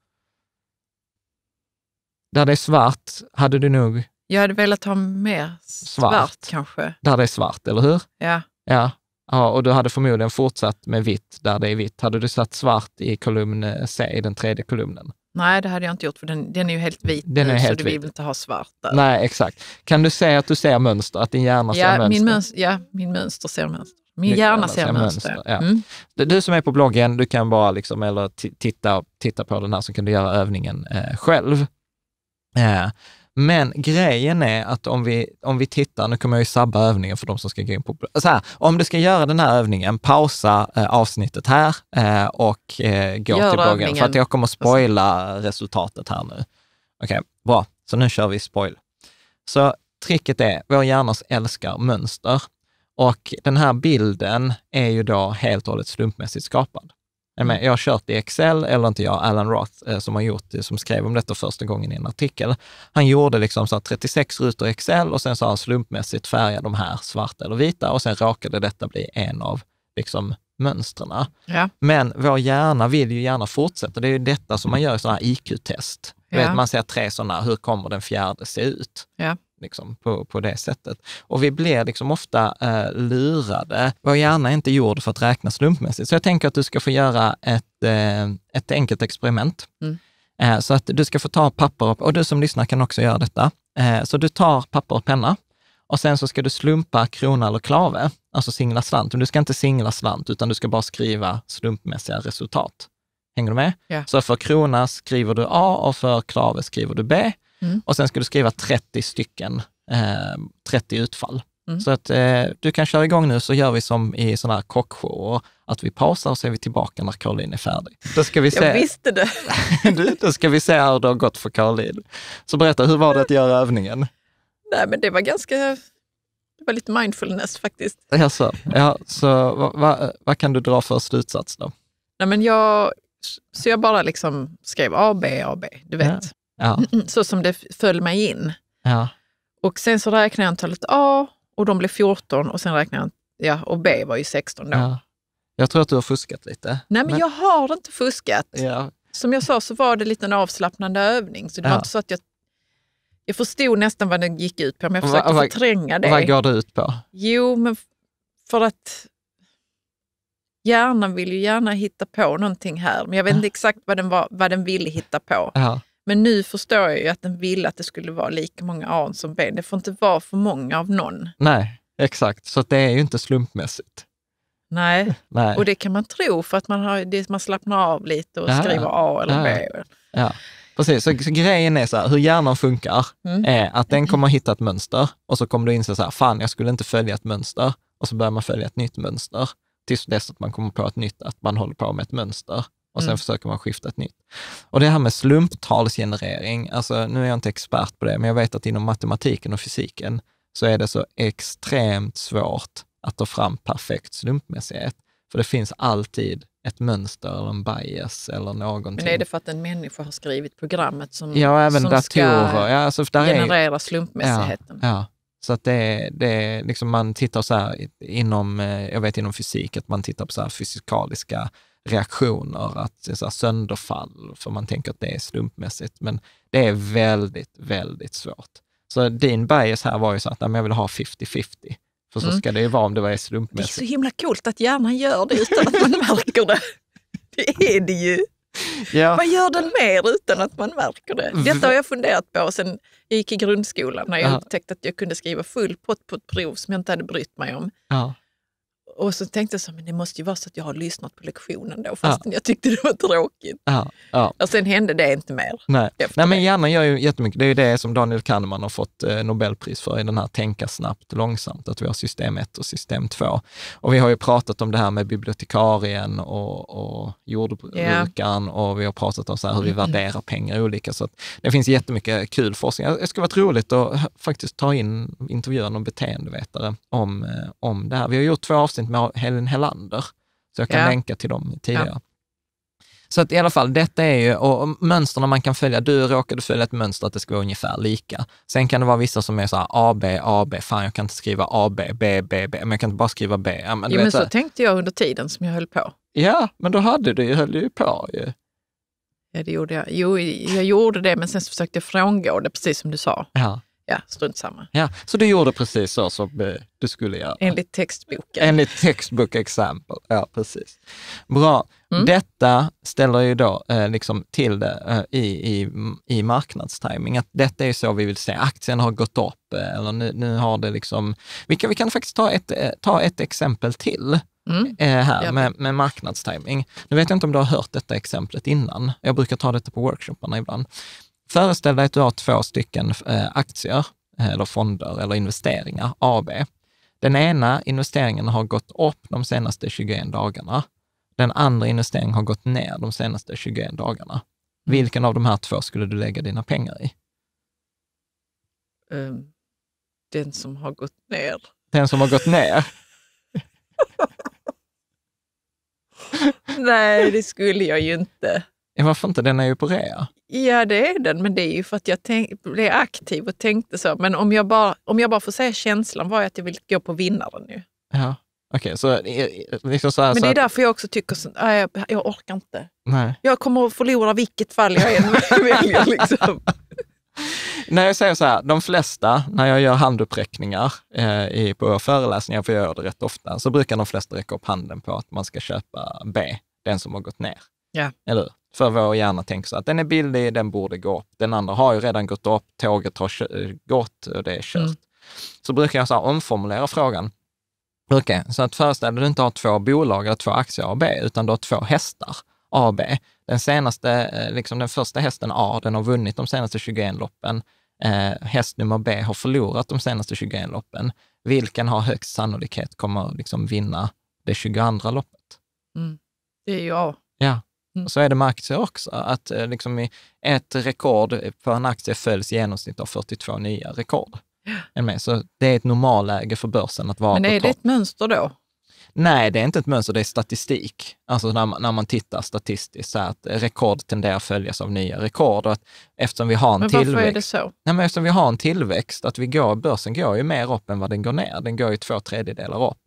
[SPEAKER 1] Där det är svart hade du nog...
[SPEAKER 2] Jag hade velat ha mer svart, svart kanske.
[SPEAKER 1] Där det är svart, eller hur? Ja. Ja, Ja, och du hade förmodligen fortsatt med vitt där det är vitt. Hade du satt svart i kolumn eh, C, i den tredje kolumnen?
[SPEAKER 2] Nej, det hade jag inte gjort, för den, den är ju helt vit den nu, är helt så du vill vit. inte ha svart där.
[SPEAKER 1] Nej, exakt. Kan du säga att du ser mönster, att din hjärna ja, ser mönster? Min
[SPEAKER 2] mönster? Ja, min mönster ser mönster. Min hjärna ser mönster. mönster. Ja. Mm.
[SPEAKER 1] Du som är på bloggen, du kan bara liksom, eller titta, titta på den här, så kan du göra övningen eh, själv. Eh, men grejen är att om vi, om vi tittar, nu kommer jag ju sabba övningen för de som ska gå in på... Så här, om du ska göra den här övningen, pausa eh, avsnittet här eh, och eh, gå Gör till bloggen, för att jag kommer att spoila resultatet här nu. Okej, okay, bra. Så nu kör vi spoil. Så tricket är, vår hjärna älskar mönster. Och den här bilden är ju då helt och hållet slumpmässigt skapad. Mm. Jag, har kört i Excel, eller inte jag, Alan Roth, eh, som, har gjort, som skrev om detta första gången i en artikel. Han gjorde liksom så 36 rutor i Excel och sen sa han slumpmässigt färga de här svarta eller vita och sen råkade detta bli en av liksom, mönstren. Ja. Men vår hjärna vill ju gärna fortsätta. Det är ju detta som man gör i sådana här IQ-test. Ja. Vet, man ser tre sådana, hur kommer den fjärde se ut? Ja liksom, på, på det sättet. Och vi blir liksom ofta eh, lurade. Vår hjärna är inte gjord för att räkna slumpmässigt. Så jag tänker att du ska få göra ett, eh, ett enkelt experiment. Mm. Eh, så att du ska få ta papper och, och du som lyssnar kan också göra detta. Eh, så du tar papper och penna och sen så ska du slumpa krona eller klave, alltså singla slant. Men du ska inte singla slant, utan du ska bara skriva slumpmässiga resultat. Hänger du med? Yeah. Så för krona skriver du A och för klave skriver du B. Mm. Och sen ska du skriva 30 stycken, eh, 30 utfall. Mm. Så att eh, du kan köra igång nu så gör vi som i sådana här kockshower, att vi pausar och så är vi tillbaka när Caroline är färdig. Då ska vi se, Jag visste det! [LAUGHS] du, då ska vi se hur det har gått för Caroline. Så berätta, hur var det att göra övningen?
[SPEAKER 2] Nej, men det var ganska, det var lite mindfulness faktiskt.
[SPEAKER 1] Alltså, ja, så vad va, va kan du dra för slutsats
[SPEAKER 2] då? Nej, men jag, så jag bara liksom skrev A, B, A, B, du vet. Ja. Ja. Mm, mm, så som det föll mig in. Ja. Och sen så räknade jag antalet A och de blev 14 och sen räknade jag, ja, och B var ju 16 då. Ja.
[SPEAKER 1] Jag tror att du har fuskat lite. Nej, men, men... jag
[SPEAKER 2] har inte fuskat. Ja. Som jag sa så var det lite en avslappnande övning, så det var inte så att jag jag förstod nästan vad den gick ut på, men jag försökte va, va, förtränga det. Vad går det ut på? Jo, men för att hjärnan vill ju gärna hitta på någonting här, men jag vet inte exakt vad den, var, vad den ville hitta på. Ja. Men nu förstår jag ju att den ville att det skulle vara lika många arn som ben. Det får inte vara för många av någon.
[SPEAKER 1] Nej, exakt. Så det är ju inte slumpmässigt.
[SPEAKER 2] Nej. [LAUGHS] Nej. och det kan man tro för att man, har, det, man slappnar av lite och ja, skriver A eller ja, B.
[SPEAKER 1] Ja. Precis, så, så, grejen är så här, hur hjärnan funkar mm. är att den kommer hitta ett mönster och så kommer du inse så här, fan jag skulle inte följa ett mönster och så börjar man följa ett nytt mönster tills dess att man kommer på ett nytt, att man håller på med ett mönster och sen mm. försöker man skifta ett nytt. Och det här med slumptalsgenerering, alltså nu är jag inte expert på det, men jag vet att inom matematiken och fysiken så är det så extremt svårt att ta fram perfekt slumpmässighet. För det finns alltid ett mönster eller en bias eller någonting. Men är det
[SPEAKER 2] för att en människa har skrivit programmet som, ja, även som datorer. ska ja, alltså generera är, slumpmässigheten?
[SPEAKER 1] Ja, ja. Så att det, det liksom man tittar så här inom, eh, jag vet inom fysik, att man tittar på så fysikaliska reaktioner, att så här, sönderfall, för man tänker att det är slumpmässigt. Men det är väldigt, väldigt svårt. Så din bias här var ju så att jag vill ha 50-50. För så mm. ska det ju vara om det var slumpmässigt.
[SPEAKER 2] Det är så himla coolt att hjärnan gör det utan att man [LAUGHS] märker det. Det är det ju. Ja. Man gör den mer utan att man märker det. Detta har jag funderat på sen jag gick i grundskolan när jag ja. upptäckte att jag kunde skriva full pott på ett prov som jag inte hade brytt mig om. Ja. Och så tänkte jag så men det måste ju vara så att jag har lyssnat på lektionen då, fastän ja. jag tyckte det var tråkigt. Ja, ja. Och sen hände det inte mer. Nej, Nej men
[SPEAKER 1] hjärnan gör ju jättemycket. Det är ju det som Daniel Kahneman har fått eh, Nobelpris för i den här tänka snabbt, långsamt, att vi har system 1 och system 2. Och vi har ju pratat om det här med bibliotekarien och, och jordbrukaren yeah. och vi har pratat om så hur vi värderar pengar olika. Så det finns jättemycket kul forskning. Det skulle varit roligt att eh, faktiskt ta in, intervjua någon beteendevetare om, eh, om det här. Vi har gjort två avsnitt avsnitt med Helen Helander, så jag kan ja. länka till dem tidigare. Ja. Så att i alla fall, detta är ju, och mönstren man kan följa, du råkade följa ett mönster att det ska vara ungefär lika. Sen kan det vara vissa som är så här AB, AB, fan jag kan inte skriva AB, B, B, B, men jag kan inte bara skriva B. Ja, men, jo, men så, så
[SPEAKER 2] tänkte jag under tiden som jag höll på.
[SPEAKER 1] Ja, men då hade du, höll du ju på ju.
[SPEAKER 2] Ja, det gjorde jag. Jo, jag gjorde det, men sen så försökte jag frångå det, precis som du sa. Ja ja, strunt samma.
[SPEAKER 1] Ja, så du gjorde precis så som eh, du skulle göra? Enligt textboken. Enligt textbok exempel, ja precis. Bra. Mm. Detta ställer ju då eh, liksom till det eh, i, i, i marknadstiming, att detta är så vi vill se, aktien har gått upp eh, eller nu, nu har det liksom, vi kan, vi kan faktiskt ta ett, eh, ta ett exempel till. Mm. Eh, här ja. med, med marknadstiming. Nu vet jag inte om du har hört detta exemplet innan. Jag brukar ta detta på workshopparna ibland. Föreställ dig att du har två stycken eh, aktier eh, eller fonder eller investeringar, AB. Den ena investeringen har gått upp de senaste 21 dagarna. Den andra investeringen har gått ner de senaste 21 dagarna. Mm. Vilken av de här två skulle du lägga dina pengar i?
[SPEAKER 2] Ehm, den som har gått ner.
[SPEAKER 1] Den som har gått ner?
[SPEAKER 2] [LAUGHS] Nej, det skulle jag ju inte.
[SPEAKER 1] Ja, varför inte? Den är ju på rea.
[SPEAKER 2] Ja, det är den, men det är ju för att jag tänk, blev aktiv och tänkte så. Men om jag, bara, om jag bara får säga känslan var att jag vill gå på vinnaren nu.
[SPEAKER 1] Ja, okej. Okay, eh, eh, liksom men det är
[SPEAKER 2] därför jag också tycker att äh, jag, jag orkar inte. Nej. Jag kommer att förlora vilket fall jag än [LAUGHS] väljer. Liksom.
[SPEAKER 1] [LAUGHS] När jag säger så här, de flesta, när jag gör handuppräckningar eh, i, på föreläsningar, för jag gör det rätt ofta, så brukar de flesta räcka upp handen på att man ska köpa B, den som har gått ner. Ja. Eller för vår hjärna tänker så att den är billig, den borde gå upp. Den andra har ju redan gått upp, tåget har eh, gått och det är kört. Mm. Så brukar jag så omformulera frågan. okay. Så att föreställ dig att du inte har två bolag eller två aktier AB, utan du har två hästar AB. Den, senaste, eh, liksom den första hästen A, den har vunnit de senaste 21 loppen. Eh, häst nummer B har förlorat de senaste 21 loppen. Vilken har högst sannolikhet kommer liksom vinna det 22 loppet?
[SPEAKER 2] Mm. Det är ju A.
[SPEAKER 1] Ja, Mm. Så är det med aktier också, att eh, liksom ett rekord för en aktie följs i genomsnitt av 42 nya rekord. Ja. Så det är ett normalläge för börsen att vara Men är det ett
[SPEAKER 2] mönster då?
[SPEAKER 1] Nej, det är inte ett mönster, det är statistik. Alltså när man, när man tittar statistiskt, så att rekord tenderar att följas av nya rekord. Och att eftersom vi har en men varför är det så? Nej, men eftersom vi har en tillväxt, att vi går, börsen går ju mer upp än vad den går ner. Den går ju två tredjedelar upp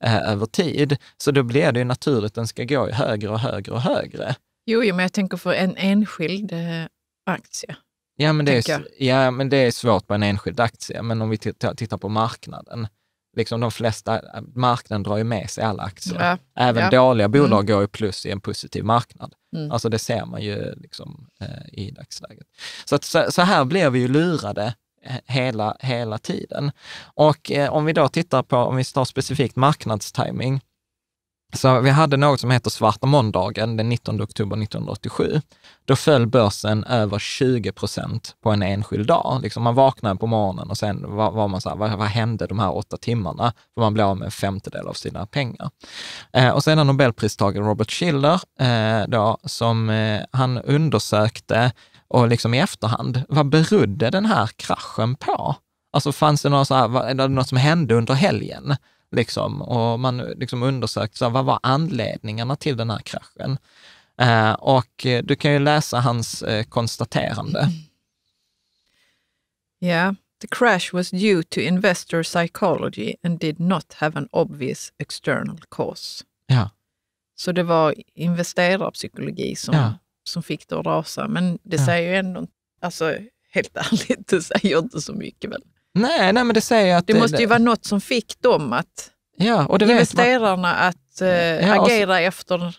[SPEAKER 1] eh, över tid. Så då blir det ju naturligt, den ska gå högre och högre och högre.
[SPEAKER 2] Jo, men jag tänker för en enskild eh, aktie. Ja men, det är,
[SPEAKER 1] ja, men det är svårt på en enskild aktie, men om vi tittar på marknaden, liksom de flesta, eh, marknaden drar ju med sig alla aktier. Ja, Även ja. dåliga mm. bolag mm. går ju plus i en positiv marknad. Mm. Alltså det ser man ju liksom, eh, i dagsläget. Så, att, så, så, här blir vi ju lurade hela, hela tiden. Och eh, om vi då tittar på, om vi tar specifikt marknadstiming, så vi hade något som heter svarta måndagen den 19 oktober 1987. Då föll börsen över 20 procent på en enskild dag. Liksom man vaknade på morgonen och sen var, var man så här, vad, vad, hände de här åtta timmarna? För man blev av med en femtedel av sina pengar. Eh, och sedan Nobelpristagaren Robert Schiller, eh, då, som eh, han undersökte och liksom i efterhand, vad berodde den här kraschen på? Alltså fanns det, någon så här, något som hände under helgen? Liksom, och man liksom undersökte, så här, vad var anledningarna till den här kraschen? Eh, och du kan ju läsa hans eh, konstaterande.
[SPEAKER 2] Yeah, the crash was due to investor psychology and did not have an obvious external cause. Ja. Så det var investerarpsykologi som ja som fick det att rasa. Men det ja. säger ju ändå, alltså helt [LAUGHS] ärligt, det säger inte så mycket väl? Nej, nej men det säger att... Det, det måste ju det... vara något som fick dem att, ja, och det investerarna man... att äh, ja, agera så... efter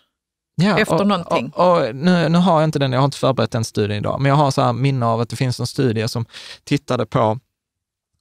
[SPEAKER 1] Ja, efter och, någonting. Och, och nu, nu, har jag inte den, jag har inte förberett den studien idag, men jag har så minne av att det finns en studie som tittade på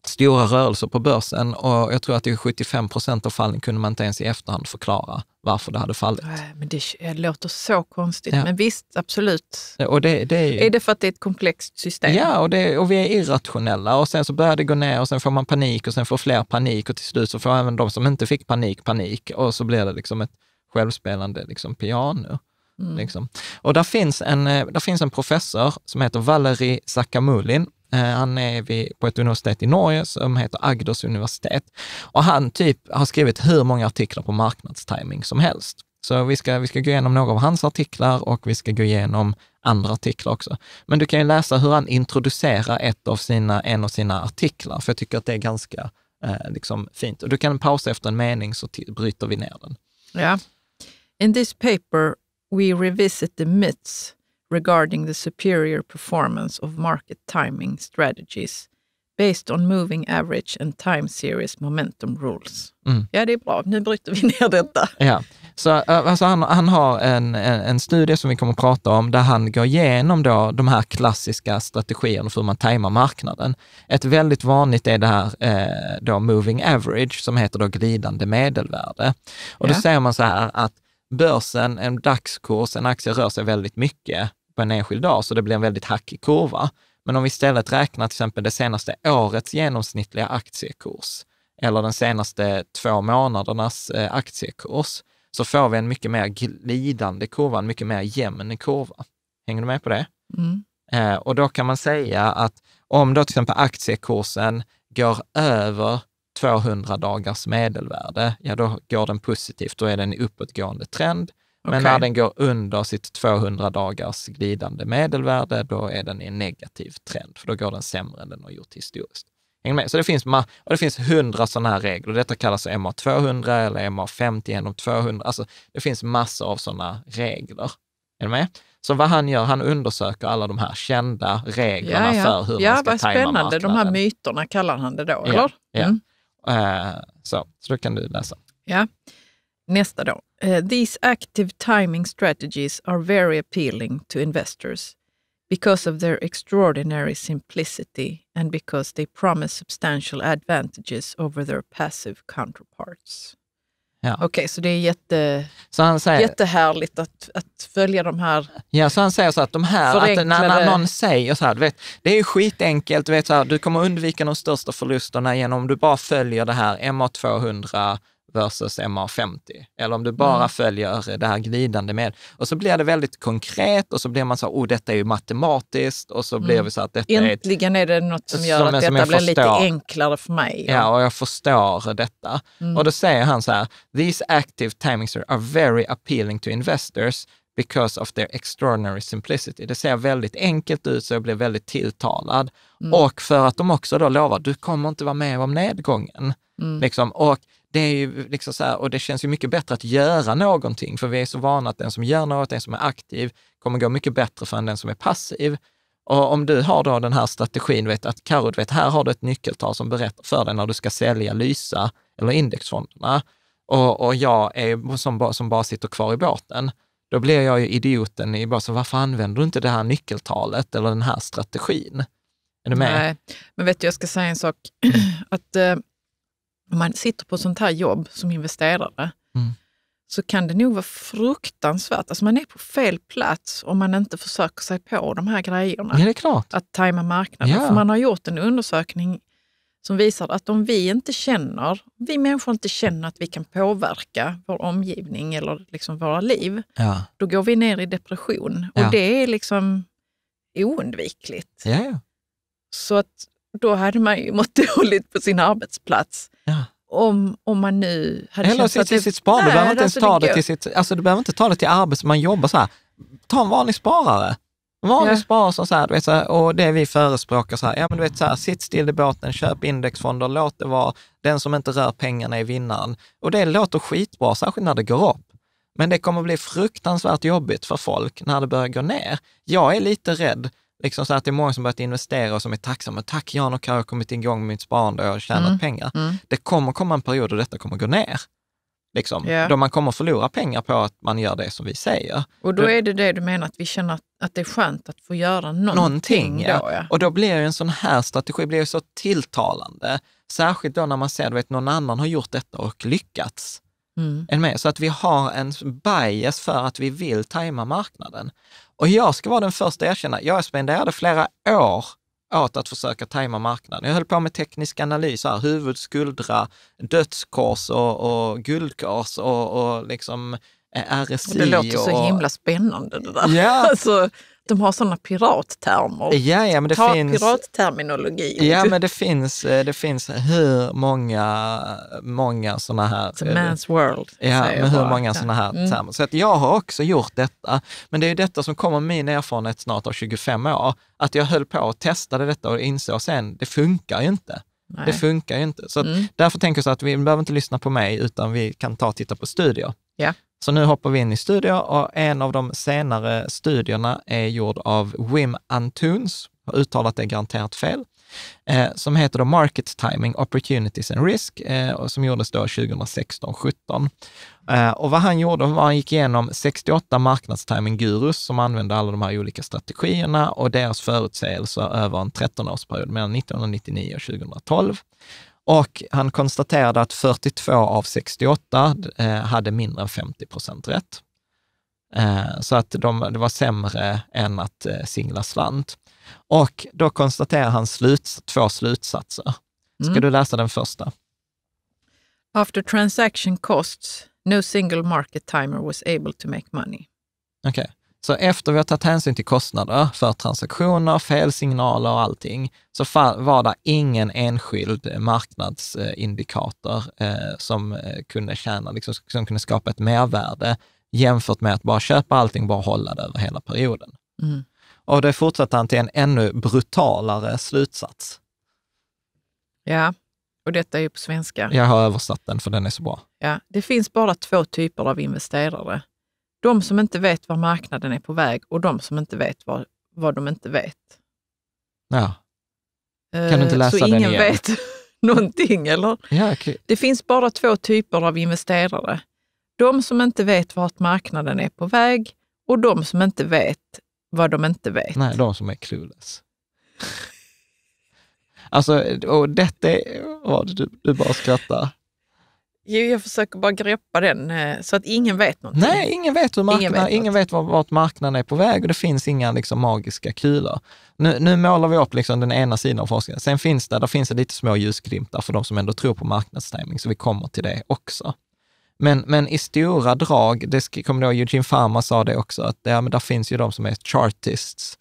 [SPEAKER 1] stora rörelser på börsen och jag tror att i 75 procent av fallen kunde man inte ens i efterhand förklara varför det hade fallit.
[SPEAKER 2] Men det, eh, låter så konstigt, ja. men visst, absolut. Och det, det är, ju... är, det för att det är ett komplext system? Ja, och, det,
[SPEAKER 1] och vi är irrationella och sen så börjar det gå ner och sen får man panik och sen får fler panik och till slut så får även de som inte fick panik panik och så blir det liksom ett självspelande liksom piano. Mm. Liksom. Och där finns, en, eh, där finns en professor som heter Valerie Sakamulin Eh, han är vid, på ett universitet i Norge som heter Agders universitet och han typ har skrivit hur många artiklar på marknadstiming som helst. Så vi ska, vi ska gå igenom några av hans artiklar och vi ska gå igenom andra artiklar också. Men du kan ju läsa hur han introducerar ett av sina, en av sina artiklar, för jag tycker att det är ganska eh, liksom fint. Och du kan pausa efter en mening så bryter vi ner den.
[SPEAKER 2] Ja. Yeah. In this paper we revisit the myths regarding the superior performance of market timing strategies based on moving average and time series momentum rules. Mm. Ja, det är bra. Nu bryter vi ner detta.
[SPEAKER 1] Ja. Så, eh, alltså han, han har en, en, en, studie som vi kommer att prata om där han går igenom då de här klassiska strategierna för hur man tajmar marknaden. Ett väldigt vanligt är det här eh, då moving average som heter då glidande medelvärde. Och ja. då säger man så här att börsen, en dagskurs, en aktie rör sig väldigt mycket på en enskild dag, så det blir en väldigt hackig kurva. Men om vi istället räknar till exempel det senaste årets genomsnittliga aktiekurs eller den senaste två månadernas eh, aktiekurs, så får vi en mycket mer glidande kurva, en mycket mer jämn kurva. Hänger du med på det? Mm. Eh, och då kan man säga att om då till exempel aktiekursen går över 200 dagars medelvärde, ja då går den positivt, då är den i uppåtgående trend. Men okay. när den går under sitt 200 dagars glidande medelvärde, då är den i en negativ trend, för då går den sämre än den har gjort historiskt. Häng med? Så det finns, och det finns hundra sådana här regler. Detta kallas MA200 eller MA50 genom 200. Alltså, det finns massor av sådana regler. Är du med? Så vad han gör, han undersöker alla de här kända reglerna ja, ja. för hur ja, man ska tajma marknaden. Ja, vad spännande. De här
[SPEAKER 2] myterna kallar han det då, eller? Ja.
[SPEAKER 1] ja. Mm. Uh, så, så då kan du läsa.
[SPEAKER 2] Ja. Nästa då. Eh, these active timing strategies are very appealing to investors because of their extraordinary simplicity and because they promise substantial advantages over their passive counterparts. Ja. Okej, okay, så det är jätte, så han säger, jättehärligt att, att följa de här
[SPEAKER 1] Ja, så han säger så att de här, förenklade... att när, någon säger så här, du vet, det är ju skitenkelt, du vet så här, du kommer undvika de största förlusterna genom du bara följer det här MA200 versus MA50. Eller om du mm. bara mm. följer det här glidande med. Och så blir det väldigt konkret och så blir man så här, oh, detta är ju matematiskt och så mm. blir vi så att detta
[SPEAKER 2] Äntligen är, ett, är det något som gör som, att detta blir lite enklare för mig. Ja, ja
[SPEAKER 1] och jag förstår detta. Mm. Och då säger han så här, these active timings are very appealing to investors because of their extraordinary simplicity. Det ser väldigt enkelt ut, så jag blir väldigt tilltalad. Mm. Och för att de också då lovar, du kommer inte vara med om nedgången. Mm. Liksom, och det är ju liksom så här, och det känns ju mycket bättre att göra någonting, för vi är så vana att den som gör något, den som är aktiv, kommer gå mycket bättre för än den som är passiv. Och om du har då den här strategin, vet att Karo, vet, här har du ett nyckeltal som berättar för dig när du ska sälja Lysa eller indexfonderna och, och jag är som, bara, som bara sitter kvar i båten, då blir jag ju idioten i bara så varför använder du inte det här nyckeltalet eller den här strategin?
[SPEAKER 2] Är du med? Nej, men vet du, jag ska säga en sak. Mm. [CLEARS THROAT] att... Eh om man sitter på sånt här jobb som investerare, mm. så kan det nog vara fruktansvärt. Alltså man är på fel plats om man inte försöker sig på de här grejerna. Ja, det är klart. Att tajma marknaden. Ja. För man har gjort en undersökning som visar att om vi inte känner, vi människor inte känner att vi kan påverka vår omgivning eller liksom våra liv, ja. då går vi ner i depression. Ja. Och det är liksom oundvikligt. Ja, Så att då hade man ju mått [LAUGHS] dåligt på sin arbetsplats om, om man nu hade Eller känt att... Eller till sitt sparande, du behöver inte alltså ta det, till sitt, alltså du behöver inte ta det till arbets,
[SPEAKER 1] man jobbar så här. Ta en vanlig sparare. En vanlig ja. sparare som så här, du vet, så här, och det vi förespråkar så här, ja men du vet så här, sitt still i båten, köp indexfonder, låt det vara, den som inte rör pengarna är vinnaren. Och det låter skitbra, särskilt när det går upp. Men det kommer bli fruktansvärt jobbigt för folk när det börjar gå ner. Jag är lite rädd Liksom så att det är många som börjat investera och som är tacksamma. Tack Jan och jag har kommit igång med mitt sparande och jag har tjänat mm. pengar. Mm. Det kommer komma en period då detta kommer gå ner. Liksom, yeah. Då man kommer förlora pengar på att man gör det som vi säger. Och då är
[SPEAKER 2] det det du menar, att vi känner att, det är skönt att få göra någonting. någonting ja. Då,
[SPEAKER 1] ja. Och då blir ju en sån här strategi blir så tilltalande. Särskilt då när man ser att någon annan har gjort detta och lyckats. Mm. Så att vi har en bias för att vi vill tajma marknaden. Och jag ska vara den första att erkänna, jag spenderade flera år åt att försöka tajma marknaden. Jag höll på med teknisk analys, här, huvud, skuldra, dödskors och, och guldkors och, och liksom eh, RSI. det låter så himla
[SPEAKER 2] spännande det där. Ja, [LAUGHS] alltså, de har sådana pirattermer. Ja, ja, men det Ta, finns... Piratterminologi. Ja, men
[SPEAKER 1] det finns, eh, det finns hur många, många sådana här... It's eh, man's world. Ja, men hur många sådana här mm. termer. Så att jag har också gjort detta, men det är detta som kommer min erfarenhet snart av 25 år, att jag höll på och testade detta och insåg sen, det funkar ju inte. Nej. Det funkar ju inte. Så mm. därför tänker jag så att vi behöver inte lyssna på mig, utan vi kan ta och titta på studier. Ja. Så nu hoppar vi in i studier och en av de senare studierna är gjord av Wim Antunes, har uttalat det garanterat fel, eh, som heter då Market Timing Opportunities and Risk eh, och som gjordes då 2016-17. Eh, och vad han gjorde var att han gick igenom 68 marknadstiming-gurus som använde alla de här olika strategierna och deras förutsägelser över en 13-årsperiod mellan 1999 och 2012. Och han konstaterade att 42 av 68 eh, hade mindre än 50 procent rätt. Eh, så att de, det var sämre än att eh, singla slant. Och då konstaterar han sluts, två slutsatser. Ska mm. du läsa den första?
[SPEAKER 2] After transaction costs, no single market timer was able to make money.
[SPEAKER 1] Okej. Okay. Så efter vi har tagit hänsyn till kostnader för transaktioner, felsignaler och allting, så var det ingen enskild marknadsindikator eh, som eh, kunde tjäna, liksom, som kunde skapa ett mervärde jämfört med att bara köpa allting, bara hålla det över hela perioden. Mm. Och det fortsatte han till en ännu brutalare slutsats.
[SPEAKER 2] Ja, och detta är ju på svenska. Jag har översatt
[SPEAKER 1] den för den är så bra.
[SPEAKER 2] Ja, det finns bara två typer av investerare. De som inte vet var marknaden är på väg och de som inte vet vad, vad de inte vet. Ja. Kan du inte eh, läsa Så den ingen igen? vet [LAUGHS] någonting, eller? Ja, okay. Det finns bara två typer av investerare. De som inte vet vart marknaden är på väg och de som inte vet vad de inte vet. Nej,
[SPEAKER 1] de som är clueless. [LAUGHS] Alltså, och detta är... Oh, du, du bara skrattar.
[SPEAKER 2] Jo, jag försöker bara greppa den eh, så att ingen vet någonting. Nej, ingen vet, hur marknaden, ingen vet, ingen
[SPEAKER 1] vet vart, vart marknaden är på väg och det finns inga liksom, magiska kulor. Nu, nu målar vi upp liksom, den ena sidan av forskningen. Sen finns det, där finns lite små ljusglimtar för de som ändå tror på marknadstiming, så vi kommer till det också. Men, men i stora drag, det kommer då Eugene Farmer sa det också, att ja, men där finns ju de som är chartists,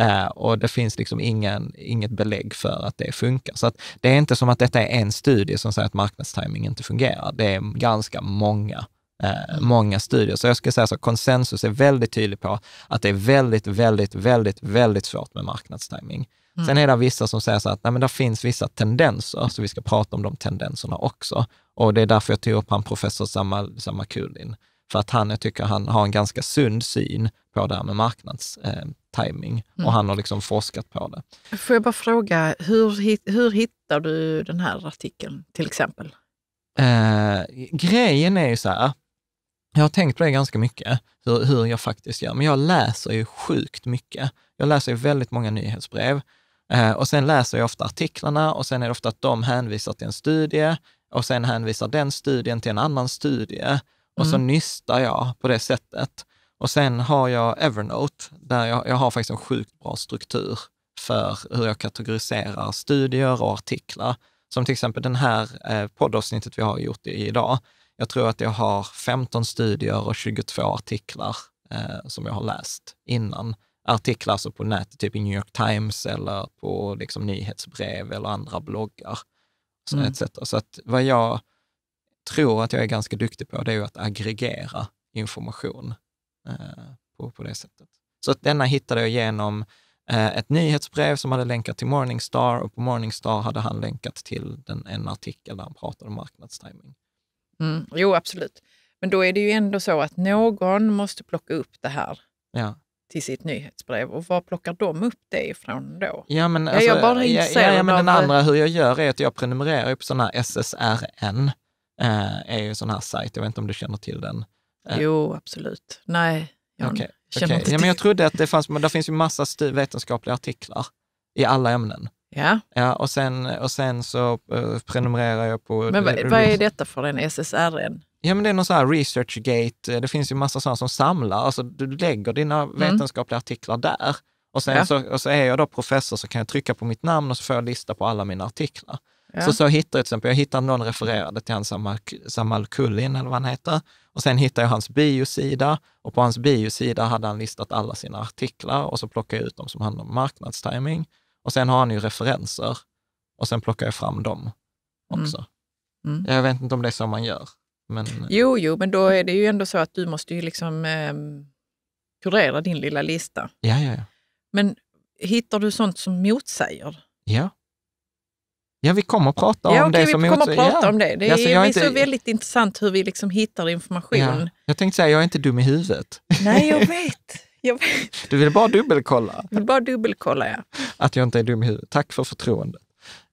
[SPEAKER 1] Uh, och det finns liksom ingen, inget belägg för att det funkar. Så det är inte som att detta är en studie som säger att marknadstiming inte fungerar. Det är ganska många uh, många studier. Så jag skulle säga så, konsensus är väldigt tydlig på att det är väldigt, väldigt, väldigt, väldigt svårt med marknadstiming. Mm. Sen är det vissa som säger så att nej, men det finns vissa tendenser, så vi ska prata om de tendenserna också. Och det är därför jag tog upp han professor Samal, Samakulin, för att han, jag tycker han har en ganska sund syn på det här med marknads, eh, timing mm. och han har liksom forskat på
[SPEAKER 2] det. Får jag bara fråga, hur, hur hittar du den här artikeln till exempel?
[SPEAKER 1] Eh, grejen är ju så här, jag har tänkt på det ganska mycket, hur, hur jag faktiskt gör, men jag läser ju sjukt mycket. Jag läser ju väldigt många nyhetsbrev eh, och sen läser jag ofta artiklarna och sen är det ofta att de hänvisar till en studie och sen hänvisar den studien till en annan studie och mm. så nystar jag på det sättet. Och sen har jag Evernote, där jag, jag har faktiskt en sjukt bra struktur för hur jag kategoriserar studier och artiklar. Som till exempel den här eh, poddavsnittet vi har gjort i idag. Jag tror att jag har 15 studier och 22 artiklar eh, som jag har läst innan. Artiklar alltså på nätet, typ i New York Times eller på liksom, nyhetsbrev eller andra bloggar. Så, mm. så att vad jag tror att jag är ganska duktig på, det är ju att aggregera information Eh, på, på det sättet. Så att denna hittade jag genom eh, ett nyhetsbrev som hade länkat till Morningstar och på Morningstar hade han länkat till den, en artikel där han pratade om marknadstiming.
[SPEAKER 2] Mm, jo, absolut. Men då är det ju ändå så att någon måste plocka upp det här ja. till sitt nyhetsbrev. Och var plockar de upp det ifrån då? Ja, men, alltså, jag bara ja, ja, ja, men den andra
[SPEAKER 1] hur jag gör är att jag prenumererar på sådana här SSRN, eh, är ju en sån här sajt, jag vet inte om du känner till den. Jo,
[SPEAKER 2] absolut. Nej, jag okay. känner okay. inte till. Ja, men
[SPEAKER 1] jag trodde att det fanns, men det finns ju massa vetenskapliga artiklar i alla ämnen. Ja. ja och, sen, och sen så uh, prenumererar jag på... Men vad, vad är detta
[SPEAKER 2] för en SSRN?
[SPEAKER 1] Ja, men det är någon sån här researchgate. Det finns ju massa sådana som samlar. Alltså, du lägger dina mm. vetenskapliga artiklar där. Och, sen ja. så, och så är jag då professor så kan jag trycka på mitt namn och så får jag lista på alla mina artiklar. Ja. Så, så hittade jag till exempel, jag hittade någon refererade till han Samal, Samal Kullin, eller vad han heter. Och sen hittade jag hans biosida och på hans biosida hade han listat alla sina artiklar och så plockade jag ut dem som handlar om marknadstiming. Och sen har han ju referenser och sen plockar jag fram dem
[SPEAKER 2] mm. också. Mm.
[SPEAKER 1] Mm. Jag vet inte om det är så man gör. Men... Eh.
[SPEAKER 2] Jo, jo, men då är det ju ändå så att du måste ju liksom eh, kurera din lilla lista. Ja, ja, ja. Men hittar du sånt som motsäger?
[SPEAKER 1] Ja. Ja, vi kommer att prata om okay, det. Som kommer att prata ja. om det. Det är, alltså, är inte... så
[SPEAKER 2] väldigt intressant hur vi liksom hittar information. Ja.
[SPEAKER 1] Jag tänkte säga, jag är inte dum i huvudet.
[SPEAKER 2] Nej, jag [LAUGHS] vet. Jag vet.
[SPEAKER 1] Du ville bara dubbelkolla?
[SPEAKER 2] Jag vill bara dubbelkolla, ja.
[SPEAKER 1] Att jag inte är dum i huvudet. Tack för förtroendet.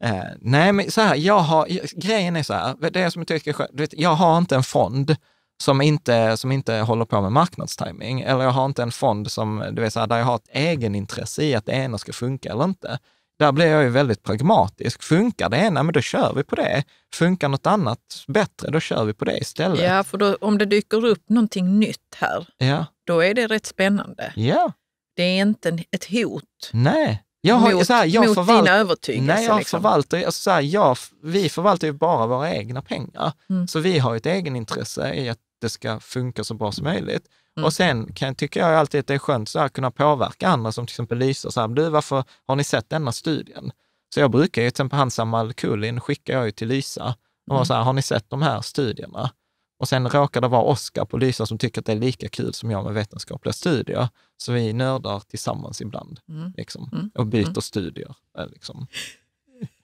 [SPEAKER 1] Eh, nej, men så här, jag har, grejen är så här, det är som jag tycker är vet, jag har inte en fond som inte, som inte håller på med marknadstiming. Eller jag har inte en fond som, du vet, så här, där jag har ett egenintresse i att det ena ska funka eller inte. Där blir jag ju väldigt pragmatisk. Funkar det ena, men då kör vi på det. Funkar något annat bättre, då kör vi på det istället. Ja,
[SPEAKER 2] för då, om det dyker upp någonting nytt här, ja. då är det rätt spännande. Ja. Det är inte ett hot. Nej. Jag har, mot, så här, jag mot förvalt, dina övertygelser? Nej, jag liksom.
[SPEAKER 1] förvaltar, alltså så här, jag, vi förvaltar ju bara våra egna pengar. Mm. Så vi har ett egenintresse i att det ska funka så bra som möjligt. Mm. Och sen kan, tycker jag alltid att det är skönt att kunna påverka andra som till exempel lyser så här, du varför har ni sett denna studien? Så jag brukar ju, till exempel han Samal skickar jag ju till Lysa och var mm. så här, har ni sett de här studierna? Och sen råkar det vara Oskar på Lysa som tycker att det är lika kul som jag med vetenskapliga studier. Så vi nördar tillsammans ibland mm. Liksom, mm. och byter mm. studier. Eh, liksom.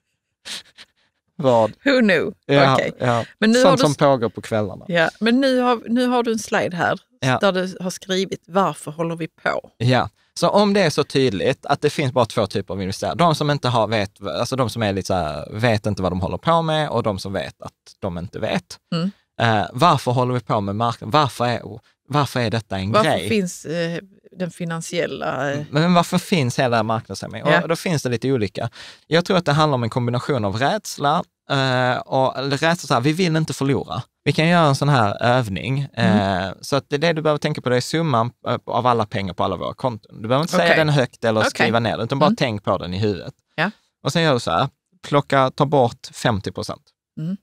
[SPEAKER 2] [LAUGHS] vad. Who knew? Ja, okay. ja. Men nu Sånt har du... som pågår på kvällarna. Ja, men nu har, nu har du en slide här ja. där du har skrivit varför håller vi på?
[SPEAKER 1] Ja, så om det är så tydligt att det finns bara två typer av investerare, de som inte har vet, alltså de som är lite så här, vet inte vad de håller på med och de som vet att de inte vet. Mm. Uh, varför håller vi på med marknaden? Varför är, varför är detta en varför grej? Finns,
[SPEAKER 2] eh, den finansiella... Eh, mm,
[SPEAKER 1] men varför finns hela marknadshämningen? Ja. Och då finns det lite olika. Jag tror att det handlar om en kombination av rädsla, Uh, och rädsla så här, vi vill inte förlora. Vi kan göra en sån här övning. Eh, mm. så att det, det du behöver tänka på det är summan av alla pengar på alla våra konton. Du behöver inte okay. säga den högt eller okay. skriva ner den, utan bara mm. tänk på den i huvudet. Ja. Och sen gör du så här, plocka, ta bort 50 procent. Mm.